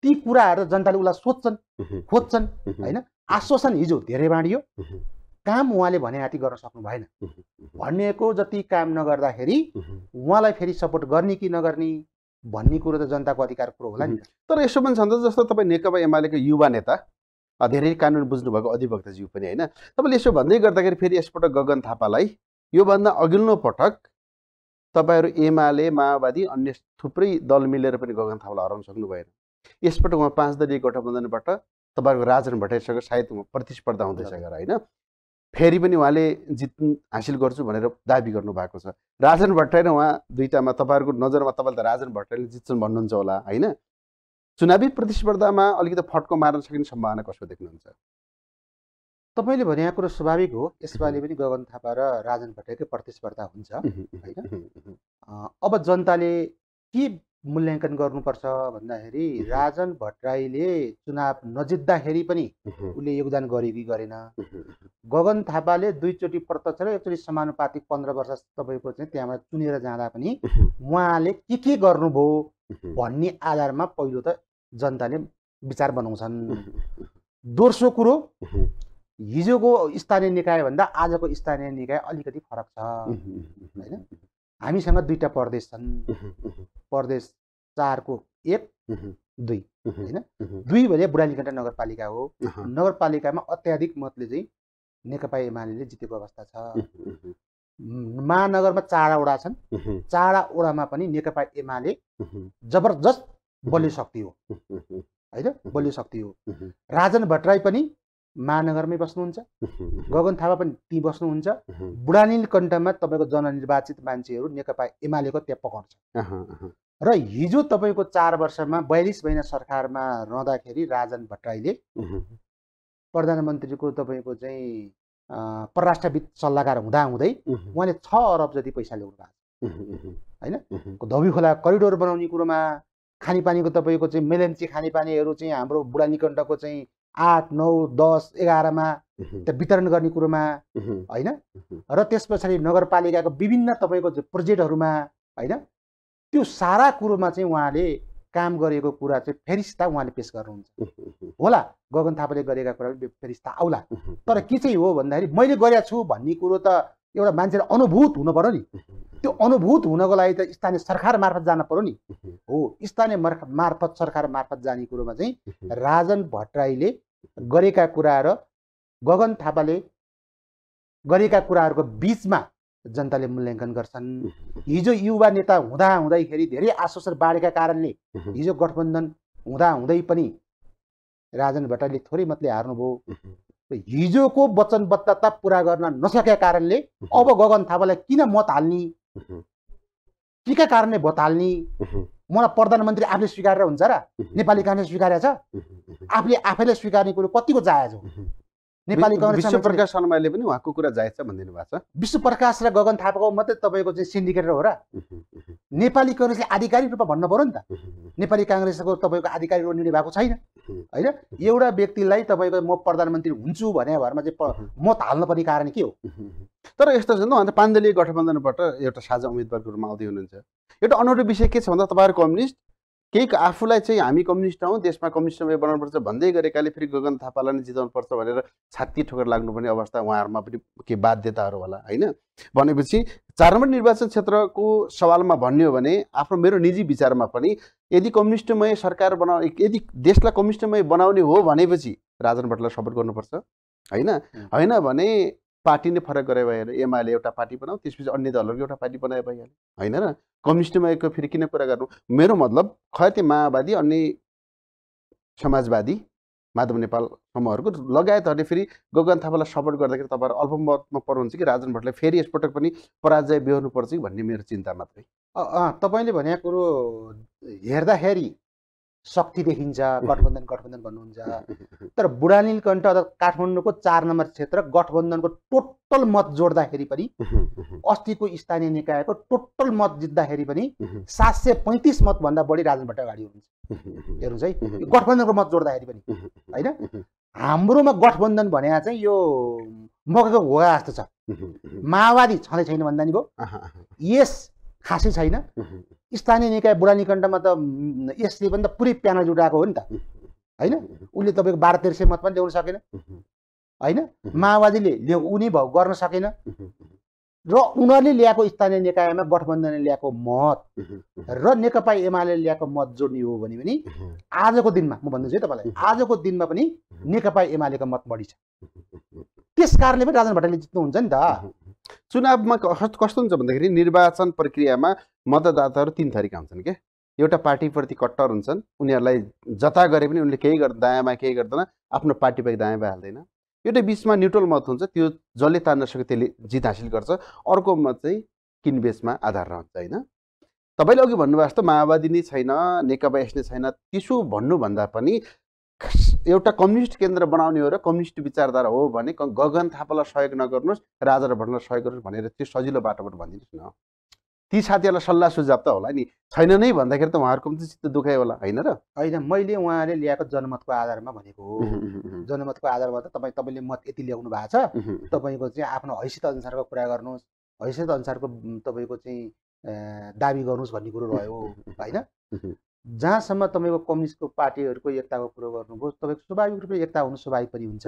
B: ती कुराहरू जनताले उसलाई सोध्छन् खोज्छन् होइन आश्वासन हिजो धेरै बाँडियो काम उहाँले भने आँटी गर्न सक्नु भएन भनिएको जति काम नगर्दाखेरि
A: उहाँलाई फेरि सपोर्ट गर्ने कि नगर्ने
B: भन्ने कुरो त जनताको अधिकार कुरो होला नि तर
A: यसो पनि छन् जस्तो तपाईँ नेकपा एमालेको युवा नेता धेरै कानुन बुझ्नुभएको अधिवक्ताज्यू पनि होइन तपाईँले यसो भन्दै गर्दाखेरि फेरि यसपटक गगन थापालाई योभन्दा अघिल्लो पटक तपाईँहरू एमाले माओवादी अन्य थुप्रै दल मिलेर पनि गगन थापालाई हराउन सक्नु भएन यसपटक उहाँ पाँच दलीय गठबन्धनबाट तपाईँहरूको राजन भट्टाइसँग सायद प्रतिस्पर्धा हुँदैछ गएर होइन फेरि पनि उहाँले जित हासिल गर्छु भनेर दाबी गर्नुभएको छ राजन भट्टराई र उहाँ दुईटामा तपाईँहरूको नजरमा तपाईँले त राजन भट्टराईले जित्छन् भन्नुहुन्छ होला होइन चुनावी प्रतिस्पर्धामा अलिकति फटको मार्न सकिने सम्भावना कसो देख्नुहुन्छ तपाईँले भने
B: यहाँ कुरो स्वाभाविक हो यसपालि पनि गगन थापा र राजन भट्टराईकै प्रतिस्पर्धा हुन्छ होइन अब जनताले के मूल्याङ्कन गर्नुपर्छ भन्दाखेरि राजन भट्टराईले चुनाव नजित्दाखेरि पनि उसले योगदान गर्यो कि गरेन गगन थापाले दुईचोटि प्रत्यक्ष र एकचोटि समानुपातिक पन्ध्र वर्ष तपाईँको चाहिँ त्यहाँबाट चुनेर जाँदा पनि उहाँले के के गर्नुभयो भन्ने आधारमा पहिलो त जनताले विचार बनाउँछन् दोस्रो कुरो हिजोको स्थानीय निकायभन्दा आजको स्थानीय निकाय अलिकति फरक छ होइन हामीसँग दुईवटा प्रदेश छन् परदेश चारको एक दुई होइन दुई भने घण्टा नगरपालिका हो नगरपालिकामा अत्याधिक मतले चाहिँ नेकपा एमाले जितेको अवस्था छ महानगरमा चारवटा छन् चारवटामा पनि नेकपा एमाले जबरजस्त बलियो शक्ति हो होइन बलियो शक्ति हो राजन भट्टराई पनि महानगरमै बस्नुहुन्छ गगन थापा पनि ती बस्नुहुन्छ बुढानील कण्ठमा तपाईँको जननिर्वाचित मान्छेहरू नेकपा एमालेको त्यहाँ
C: पकाउँछ
B: र हिजो तपाईँको चार वर्षमा बयालिस महिना सरकारमा रहँदाखेरि राजन भट्टराईले प्रधानमन्त्रीको तपाईँको चाहिँ परराष्ट्रविद सल्लाहकार हुँदाहुँदै उहाँले छ अरब जति पैसा ल्याउनु भएको छ होइन धौबी खोला करिडोर बनाउने कुरोमा खानेपानीको तपाईँको चाहिँ मेलेम्ची खानेपानीहरू चाहिँ हाम्रो बुढानीकण्डको चाहिँ आठ नौ दस एघारमा त्यो वितरण गर्ने कुरोमा होइन र त्यस पछाडि नगरपालिकाको विभिन्न तपाईँको प्रोजेक्टहरूमा होइन त्यो सारा कुरोमा चाहिँ उहाँले काम गरेको कुरा चाहिँ फेरिस्ता उहाँले पेस गर्नुहुन्छ होला गगन थापाले गरेका कुरा फेरिस्ता आउला तर के चाहिँ हो भन्दाखेरि मैले गरेका छु भन्ने कुरो त एउटा मान्छेलाई अनुभूत हुनु पऱ्यो नि त्यो अनुभूत हुनको लागि त स्थानीय सरकार मार्फत जान पऱ्यो नि हो स्थानीय मार्फत सरकार मार्फत जाने कुरोमा चाहिँ राजन भट्टराईले गरेका कुरा र गगन थापाले गरेका कुराहरूको बिचमा जनताले मूल्याङ्कन गर्छन् हिजो युवा नेता हुँदा हुँदैखेरि धेरै आश्वासन बाँडेका कारणले हिजो गठबन्धन हुँदा हुँदै पनि राजन भट्टराईले थोरै मतले हार्नुभयो हिजोको वचनबद्धता पुरा गर्न नसकेका कारणले अब गगन थापालाई किन मत हाल्ने के कारणले भत हाल्ने मलाई प्रधानमन्त्री आफूले स्वीकारेर हुन्छ र नेपाली काङ्ग्रेस स्वीकारेको छ आफूले आफैले स्वीकार्ने कुरो कतिको जायज हो नेपाली काङ्ग्रेस प्रकाश शर्माले पनि उहाँको कुरा जायज छ भनिदिनु भएको छ विश्व प्रकाश र गगन थापाको मात्रै तपाईँको चाहिँ सिन्डिकेटर हो र नेपाली काङ्ग्रेसले आधिकारिक रूपमा भन्नु पऱ्यो नि त नेपाली काङ्ग्रेसको तपाईँको आधिकारिक रोल निर्णय भएको छैन
A: होइन
B: एउटा व्यक्तिलाई तपाईँको म प्रधानमन्त्री हुन्छु भने भरमा चाहिँ
A: मत हाल्नुपर्ने कारण के हो तर यस्तो छ अन्त पाण्डेले गठबन्धनबाट एउटा साझा उम्मेदवारको रूपमा आउँदै हुनुहुन्छ एउटा अनौठो विषय के छ भन्दा तपाईँहरू कम्युनिस्ट केही आफूलाई चाहिँ हामी कम्युनिस्ट हौँ देशमा कम्युनिस्ट समय बनाउनुपर्छ भन्दै गरेकाले फेरि गगन थापालाई नै जिताउनुपर्छ भनेर छात्ती ठोकेर लाग्नुपर्ने अवस्था उहाँहरूमा पनि के बाध्यताहरू होला होइन भनेपछि चार नम्बर निर्वाचन क्षेत्रको सवालमा भन्ने हो भने आफ्नो मेरो निजी विचारमा पनि यदि कम्युनिस्टमय सरकार बना यदि देशलाई कम्युनिस्टमय बनाउने हो भनेपछि राजन भट्टलाई सपोर्ट गर्नुपर्छ होइन होइन भने पार्टी नै फरक गरे भइहाल्यो एमआलए एउटा पार्टी बनाऊ त्यसपछि अन्य दलहरूको एउटा पार्टी बनाए भइहाल्यो होइन र कम्युनिस्टमा एक फेरि किन कुरा गर्नु मेरो मतलब खै त्यो माओवादी अन्य समाजवादी माधव नेपाल समूहहरूको लगायतहरूले फेरि गगन थापालाई सपोर्ट गर्दाखेरि तपाईँहरू अल्पमतमा पर्नुहुन्छ कि राजन भट्टलाई फेरि यसपटक पनि पराजय पर्छ कि भन्ने मेरो चिन्ता
B: मात्रै तपाईँले भनेको कुरो हेर्दाखेरि शक्ति देखिन्छ गठबन्धन गठबन्धन भन्नुहुन्छ तर बुढानीलकण्ठ अथवा काठमाडौँको चार नम्बर क्षेत्र गठबन्धनको टोटल मत जोड्दाखेरि पनि अस्तिको स्थानीय निकायको टोटल मत जित्दाखेरि पनि सात सय पैँतिस मतभन्दा बढी राजनबाट अगाडि हुनुहुन्छ हेर्नुहोस् है गठबन्धनको मत जोड्दाखेरि पनि होइन हाम्रोमा गठबन्धन भने चाहिँ यो मकैको घोगा जस्तो छ माओवादी छँदै छैन भन्दा नि भयो यस खासै छैन स्थानीय निकाय बुढा निकण्डमा त यसले पनि त पुरै प्यानल जुटाएको हो नि त होइन उसले तपाईँको बाह्र तेह्र सय मत पनि ल्याउन सकेन होइन माओवादीले ल्याउ उनी भाउ गर्न सकेन र उनीहरूले ल्याएको स्थानीय निकायमा गठबन्धनले ल्याएको मत र नेकपा एमाले ल्याएको मत जोड्ने हो भने पनि आजको दिनमा म भन्दैछु है तपाईँलाई आजको दिनमा पनि नेकपा एमालेको मत बढी छ त्यस
A: कारणले पनि राजन भट्टराईले जित्नुहुन्छ नि त चुनावमा कस्तो कस्तो हुन्छ भन्दाखेरि निर्वाचन प्रक्रियामा मतदाताहरू तिन थरीका हुन्छन् क्या एउटा पार्टीप्रति कट्टर हुन्छन् उनीहरूलाई जता गरे पनि उनले केही गर्दा दायाँमा केही गर्दैन आफ्नो पार्टी पार्टीबाहेक दायाँ भइहाल्दैन एउटा बिचमा न्युट्रल मत हुन्छ त्यो जसले तान्न सक्यो त्यसले जित हासिल गर्छ अर्को मत चाहिँ किनबेचमा आधार रहन्छ होइन तपाईँले अघि भन्नुभएको जस्तो माओवादी नै छैन नेकपा यस्तै छैन त्यसो भन्नुभन्दा पनि एउटा कम्युनिस्ट केन्द्र बनाउने हो र कम्युनिस्ट विचारधारा हो भने गगन थापालाई सहयोग नगर्नुहोस् राजा र भट्टलाई सहयोग गर्नुहोस् भनेर त्यो सजिलो बाटोबाट भनिदिनुहोस् न ती साथीहरूलाई सल्लाह सुझाव त होला नि छैन नै भन्दाखेरि त उहाँहरूको पनि चित्त दुखाइ होला होइन र होइन मैले उहाँले
B: ल्याएको जनमतको आधारमा भनेको हो जनमतको आधारमा त तपाईँ तपाईँले मत यति ल्याउनु भएको छ तपाईँको चाहिँ आफ्नो हैसियत अनुसारको कुरा गर्नुहोस् हैसियत अनुसारको तपाईँको चाहिँ दाबी गर्नुहोस् भन्ने कुरो रह्यो होइन जहाँसम्म तपाईँको कम्युनिस्टको पार्टीहरूको एकताको कुरो गर्नुभयो तपाईँको स्वाभाविक रूपले एकता हुनु स्वाभाविक पनि हुन्छ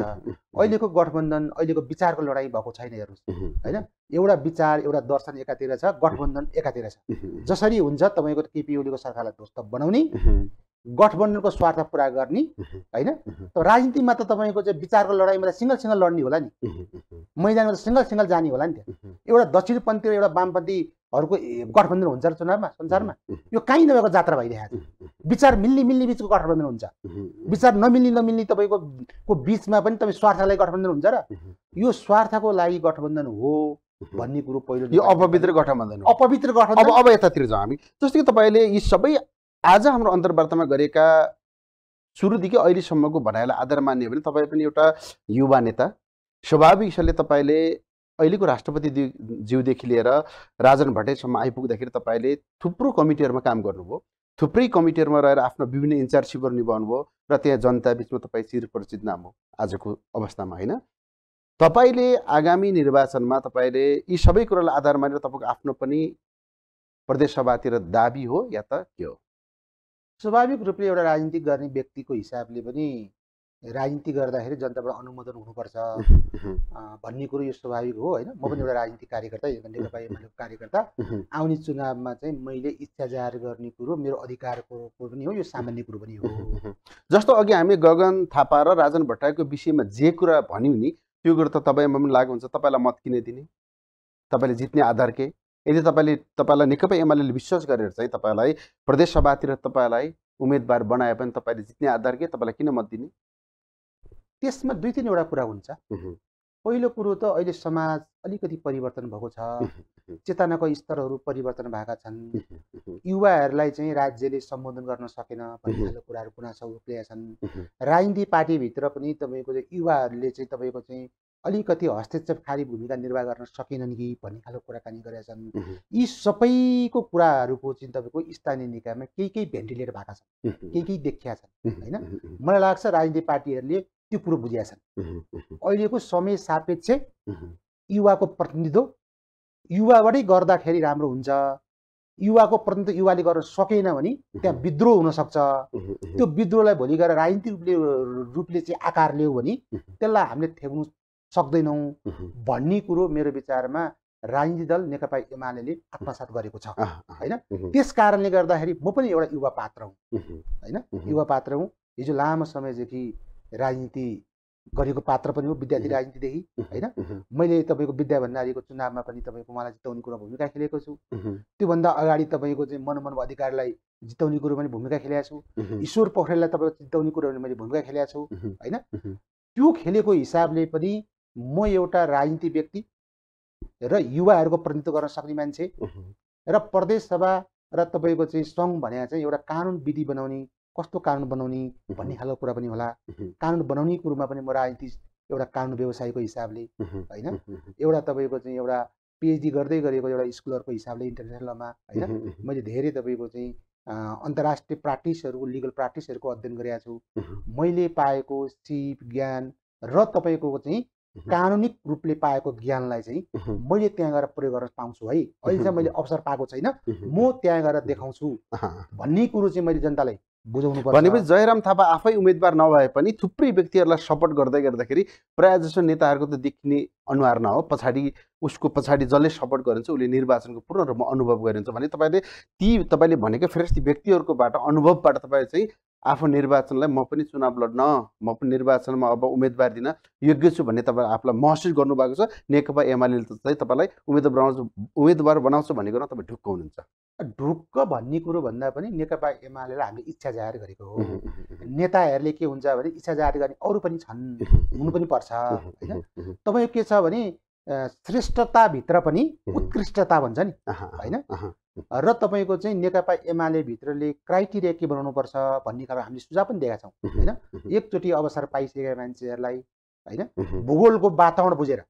B: अहिलेको गठबन्धन अहिलेको विचारको लडाइँ भएको छैन
C: हेर्नुहोस् होइन
B: एउटा विचार एउटा दर्शन एकातिर छ गठबन्धन एकातिर छ जसरी हुन्छ तपाईँको केपी ओलीको सरकारलाई ध्वस्त बनाउने गठबन्धनको स्वार्थ पुरा गर्ने होइन राजनीतिमा त तपाईँको चाहिँ विचारको लडाइँमा त सिङ्गल सिङ्गल लड्ने होला नि मैदानमा त सिङ्गल सिङ्गल जाने होला नि त एउटा दक्षिणपन्थी र एउटा वामपन्थी हरूको गठबन्धन हुन्छ र चुनावमा संसारमा यो काहीँ नभएको जात्रा भइरहेको छ विचार मिल्ने मिल्ने बिचको गठबन्धन हुन्छ विचार नमिल्ने नमिल्ने तपाईँको को बिचमा पनि तपाईँ स्वार्थलाई गठबन्धन हुन्छ र यो
A: स्वार्थको लागि गठबन्धन हो भन्ने कुरो पहिलो यो अपवित्र गठबन्धन अपवित्र गठबन्धन अब अब यतातिर जाउँ हामी जस्तो कि तपाईँले यी सबै आज हाम्रो अन्तर्वार्तामा गरेका सुरुदेखि अहिलेसम्मको भनाइलाई आधार मान्यो भने तपाईँ पनि एउटा युवा नेता स्वाभाविक हिसाबले तपाईँले अहिलेको राष्ट्रपति ज्यूदेखि लिएर राजन भट्टेसम्म आइपुग्दाखेरि तपाईँले थुप्रो कमिटीहरूमा काम गर्नुभयो थुप्रै कमिटीहरूमा रहेर आफ्नो विभिन्न इन्चार्जसिपहरू निभाउनुभयो र त्यहाँ जनता बिचमा तपाईँ चिरपरिचित नाम हो आजको अवस्थामा होइन तपाईँले आगामी निर्वाचनमा तपाईँले यी सबै कुरालाई आधार मानेर तपाईँको आफ्नो पनि प्रदेशसभातिर दाबी हो या त के हो स्वाभाविक रूपले एउटा राजनीति गर्ने
B: व्यक्तिको हिसाबले पनि राजनीति गर्दाखेरि जनताबाट अनुमोदन हुनुपर्छ भन्ने कुरो यो स्वाभाविक हो होइन म पनि एउटा राजनीतिक कार्यकर्ता नेकपा एमालेको कार्यकर्ता आउने चुनावमा चाहिँ मैले इच्छा जाहेर गर्ने कुरो मेरो अधिकारको कुरो पनि हो यो सामान्य कुरो पनि हो
A: जस्तो अघि हामी गगन थापा र राजन भट्टराईको विषयमा जे कुरा भन्यौँ नि त्यो कुरो त तपाईँमा पनि लागु हुन्छ तपाईँलाई मत किन दिने तपाईँले जित्ने आधार के यदि तपाईँले तपाईँलाई नेकपा एमाले विश्वास गरेर चाहिँ तपाईँलाई प्रदेशसभातिर तपाईँलाई उम्मेदवार बनाए पनि तपाईँले जित्ने आधार के तपाईँलाई किन मत दिने
B: त्यसमा दुई तिनवटा कुरा हुन्छ पहिलो कुरो त अहिले समाज अलिकति परिवर्तन भएको छ चेतनाको स्तरहरू परिवर्तन भएका छन् युवाहरूलाई चाहिँ राज्यले सम्बोधन गर्न सकेन भन्ने खालको कुराहरू गुनासो उक्लिएका छन् राजनीति पार्टीभित्र पनि तपाईँको युवाहरूले चाहिँ तपाईँको चाहिँ अलिकति हस्तक्षेपकारी भूमिका निर्वाह गर्न सकेनन् कि भन्ने खालको कुराकानी गरेका छन् यी सबैको कुराहरूको चाहिँ तपाईँको स्थानीय निकायमा केही केही भेन्टिलेट भएका छन् केही केही देखिया छन् होइन मलाई लाग्छ राजनीति पार्टीहरूले त्यो कुरो बुझिएका
C: छन्
B: अहिलेको समय सापेक्ष युवाको प्रतिनिधित्व युवाबाटै गर्दाखेरि राम्रो हुन्छ युवाको प्रतिनिधित्व युवाले गर्न सकेन भने त्यहाँ विद्रोह हुनसक्छ त्यो विद्रोहलाई भोलि गएर राजनीतिक रूपले रूपले चाहिँ आकार ल्यायो भने त्यसलाई हामीले थ्याक्नु सक्दैनौँ भन्ने कुरो मेरो विचारमा राजनीति दल नेकपा एमाले आत्मसात गरेको छ होइन त्यस कारणले गर्दाखेरि म पनि एउटा युवा पात्र
C: हुँ होइन
B: युवा पात्र हुँ हिजो लामो समयदेखि राजनीति गरेको पात्र पनि हो विद्यार्थी राजनीतिदेखि होइन मैले तपाईँको विद्या भण्डारीको चुनावमा पनि तपाईँको उहाँलाई जिताउने कुरो भूमिका खेलेको छु त्योभन्दा अगाडि तपाईँको चाहिँ मनमोहन अधिकारलाई जिताउने कुरो पनि भूमिका खेलेको छु ईश्वर पोखरेललाई तपाईँको जिताउने कुरो पनि मैले भूमिका खेलेको छु होइन त्यो खेलेको हिसाबले पनि म एउटा राजनीति व्यक्ति र युवाहरूको प्रतिनिधित्व गर्न सक्ने मान्छे र प्रदेश सभा र तपाईँको चाहिँ सङ्घ भने चाहिँ एउटा कानुन विधि बनाउने कस्तो कानुन बनाउने भन्ने खालको कुरा पनि होला कानुन बनाउने कुरोमा पनि म राजनीति एउटा कानुन व्यवसायको हिसाबले होइन एउटा तपाईँको चाहिँ एउटा पिएचडी गर्दै गरेको एउटा स्कुलरको हिसाबले इन्टरनेसनलमा होइन मैले धेरै तपाईँको चाहिँ अन्तर्राष्ट्रिय प्र्याक्टिसहरू लिगल प्र्याक्टिसहरूको अध्ययन गरेका छु मैले पाएको सिप ज्ञान र तपाईँको चाहिँ कानुनिक रूपले पाएको ज्ञानलाई चाहिँ मैले त्यहाँ गएर प्रयोग गर्न पाउँछु है अहिले चाहिँ मैले अवसर पाएको छैन म त्यहाँ गएर देखाउँछु भन्ने कुरो चाहिँ मैले जनतालाई बुझाउनु पर्छ भनेपछि
A: जयराम थापा आफै उम्मेदवार नभए पनि थुप्रै व्यक्तिहरूलाई सपोर्ट गर्दै गर्दाखेरि प्रायः जसो नेताहरूको त देख्ने अनुहार नहो पछाडि उसको पछाडि जसले सपोर्ट गरिन्छ उसले निर्वाचनको पूर्ण रूपमा अनुभव गरिन्छ भने तपाईँले ती तपाईँले भनेको फेरि व्यक्तिहरूकोबाट अनुभवबाट तपाईँ चाहिँ आफ्नो निर्वाचनलाई म पनि चुनाव लड्न म पनि निर्वाचनमा अब उम्मेदवार दिन योग्य छु भन्ने तपाईँ आफूलाई महसुस गर्नुभएको छ नेकपा एमाले चाहिँ तपाईँलाई उम्मेदवार बनाउँछ उम्मेदवार बनाउँछ भन्ने कुरा तपाईँ ढुक्क हुनुहुन्छ
B: ढुक्क भन्ने कुरो भन्दा पनि नेकपा एमाले हामीले इच्छा जाहेर गरेको हो नेताहरूले के हुन्छ भने इच्छा जाहेर गर्ने अरू पनि छन् हुनु पनि पर्छ होइन तपाईँको के छ भने श्रेष्ठताभित्र पनि उत्कृष्टता भन्छ नि होइन र तपाईँको चाहिँ नेकपा एमाले भित्रले क्राइटेरिया के बनाउनुपर्छ भन्ने खालको हामीले सुझाव पनि दिएका छौँ होइन एकचोटि अवसर पाइसकेका मान्छेहरूलाई होइन भूगोलको वातावरण बुझेर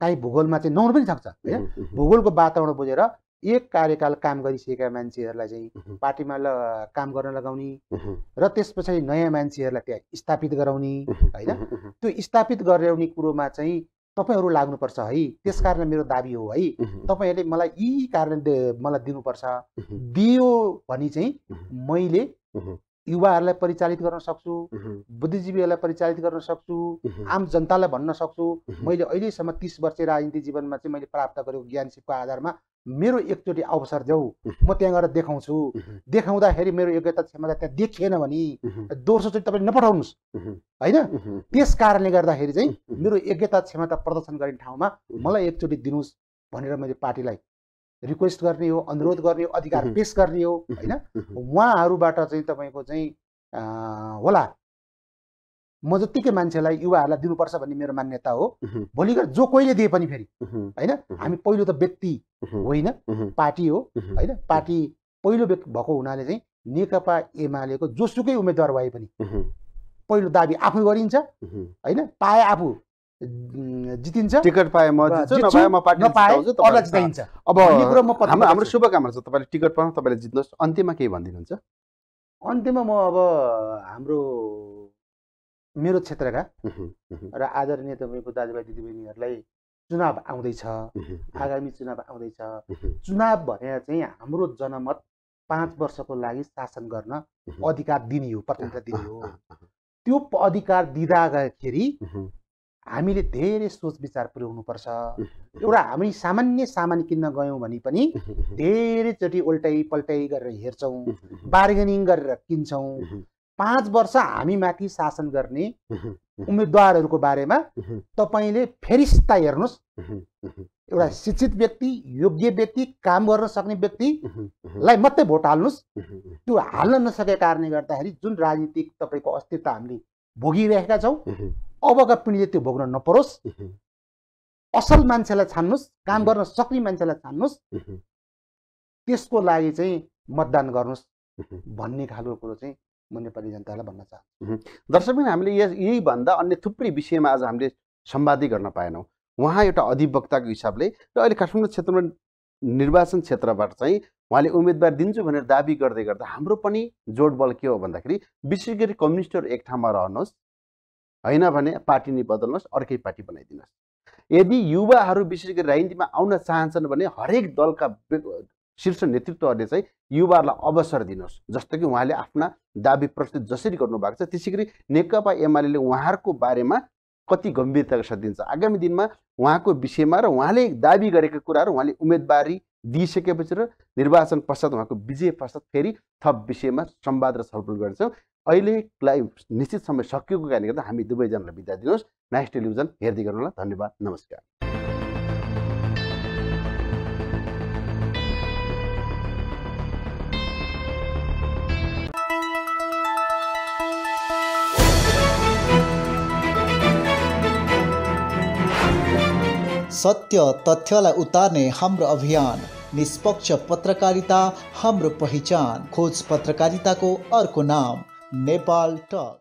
B: काहीँ भूगोलमा चाहिँ नहुनु पनि सक्छ होइन भूगोलको वातावरण बुझेर एक कार्यकाल काम गरिसकेका मान्छेहरूलाई चाहिँ पार्टीमा ल काम गर्न लगाउने र त्यस पछाडि नयाँ मान्छेहरूलाई त्यहाँ स्थापित गराउने होइन त्यो स्थापित गराउने कुरोमा चाहिँ तपाईँहरू लाग्नुपर्छ है त्यस कारण मेरो दाबी हो है तपाईँहरूले मलाई यी कारण मलाई दिनुपर्छ दियो भने चाहिँ मैले युवाहरूलाई परिचालित गर्न सक्छु बुद्धिजीवीहरूलाई परिचालित गर्न सक्छु आम जनतालाई भन्न सक्छु मैले अहिलेसम्म तिस वर्ष राजनीति जीवनमा चाहिँ मैले प्राप्त गरेको ज्ञान ज्ञानसिपको आधारमा मेरो एकचोटि अवसर देऊ म त्यहाँ गएर देखाउँछु देखाउँदाखेरि मेरो योग्यता क्षमता त्यहाँ देखिएन भने दोस्रो चाहिँ तपाईँले नपठाउनुहोस् होइन त्यस कारणले गर्दाखेरि चाहिँ मेरो योग्यता क्षमता प्रदर्शन गर्ने ठाउँमा मलाई एकचोटि दिनुहोस् भनेर मैले पार्टीलाई रिक्वेस्ट गर्ने हो अनुरोध गर्ने हो अधिकार पेस गर्ने हो होइन उहाँहरूबाट चाहिँ तपाईँको चाहिँ होला म जत्तिकै मान्छेलाई युवाहरूलाई दिनुपर्छ भन्ने मेरो मान्यता हो भोलि भोलिको जो कोहीले दिए पनि फेरि होइन हामी पहिलो त व्यक्ति होइन पार्टी हो होइन पार्टी पहिलो व्यक्ति भएको हुनाले चाहिँ नेकपा एमालेको जोसुकै उम्मेद्वार भए पनि पहिलो दाबी आफू गरिन्छ
A: होइन
B: पाए आफू जितिन्छ
A: टिकट पाए म म जिताइन्छ
B: अब हाम्रो
A: शुभकामना छ तपाईँले टिकट पाउनु तपाईँले जित्नुहोस् अन्त्यमा केही भनिदिनुहुन्छ
B: अन्त्यमा म अब हाम्रो मेरो क्षेत्रका र आदरणीय तपाईँको दाजुभाइ दिदीबहिनीहरूलाई चुनाव आउँदैछ आगामी चुनाव आउँदैछ चुनाव भने चाहिँ हाम्रो जनमत पाँच वर्षको लागि शासन गर्न अधिकार दिने हो स्वतन्त्र दिने हो त्यो अधिकार दिँदाखेरि हामीले धेरै सोच विचार पुर्याउनुपर्छ एउटा हामी सामान्य सामान किन्न गयौँ भने पनि धेरैचोटि उल्टै पल्टाइ गरेर हेर्छौँ बार्गेनिङ गरेर किन्छौँ पाँच वर्ष हामी माथि शासन गर्ने उम्मेदवारहरूको बारेमा तपाईँले फेरिस्ता हेर्नुहोस् एउटा शिक्षित व्यक्ति योग्य व्यक्ति काम गर्न सक्ने व्यक्तिलाई मात्रै भोट हाल्नुहोस् त्यो हाल्न नसकेको कारणले गर्दाखेरि जुन राजनीतिक तपाईँको अस्तित्व हामीले भोगिरहेका छौँ अबका पिँढीले त्यो भोग्न नपरोस् असल मान्छेलाई छान्नुहोस् काम गर्न सक्ने मान्छेलाई छान्नुहोस् त्यसको लागि चाहिँ मतदान गर्नुहोस् भन्ने खालको
A: कुरो चाहिँ म नेपाली जनतालाई भन्न चाहन्छु दर्शक हामीले यही भन्दा अन्य थुप्रै विषयमा आज हामीले सम्वादी गर्न पाएनौँ उहाँ एउटा अधिवक्ताको हिसाबले र अहिले काठमाडौँ क्षेत्रमा निर्वाचन क्षेत्रबाट चाहिँ उहाँले उम्मेदवार दिन्छु भनेर दावी गर्दै गर्दा हाम्रो पनि जोडबल के हो भन्दाखेरि विशेष गरी कम्युनिस्टहरू एक ठाउँमा रहनुहोस् होइन भने पार्टी नै बदल्नुहोस् अर्कै पार्टी बनाइदिनुहोस् यदि युवाहरू विशेष गरी राजनीतिमा आउन चाहन्छन् भने हरेक दलका शीर्ष नेतृत्वहरूले चाहिँ युवाहरूलाई अवसर दिनुहोस् जस्तो कि उहाँले आफ्ना दाबी प्रस्तुत जसरी गर्नुभएको छ त्यसै गरी नेकपा एमाले उहाँहरूको बारेमा कति गम्भीरताको साथ दिन्छ आगामी दिनमा उहाँको विषयमा र उहाँले दाबी गरेका कुराहरू उहाँले उम्मेदवारी दिइसकेपछि र निर्वाचन पश्चात उहाँको विजय पश्चात फेरि थप विषयमा संवाद र छलफल गर्नेछौँ अहिलेलाई निश्चित समय सकिएको कारणले गर्दा हामी दुवैजनालाई बिदा दिनुहोस् नाइस टेलिभिजन हेर्दै गर्नुहोला धन्यवाद नमस्कार सत्य तथ्य उतारने हम अभियान निष्पक्ष पत्रकारिता हम पहचान खोज पत्रकारिता को अर्क नाम नेपाल टक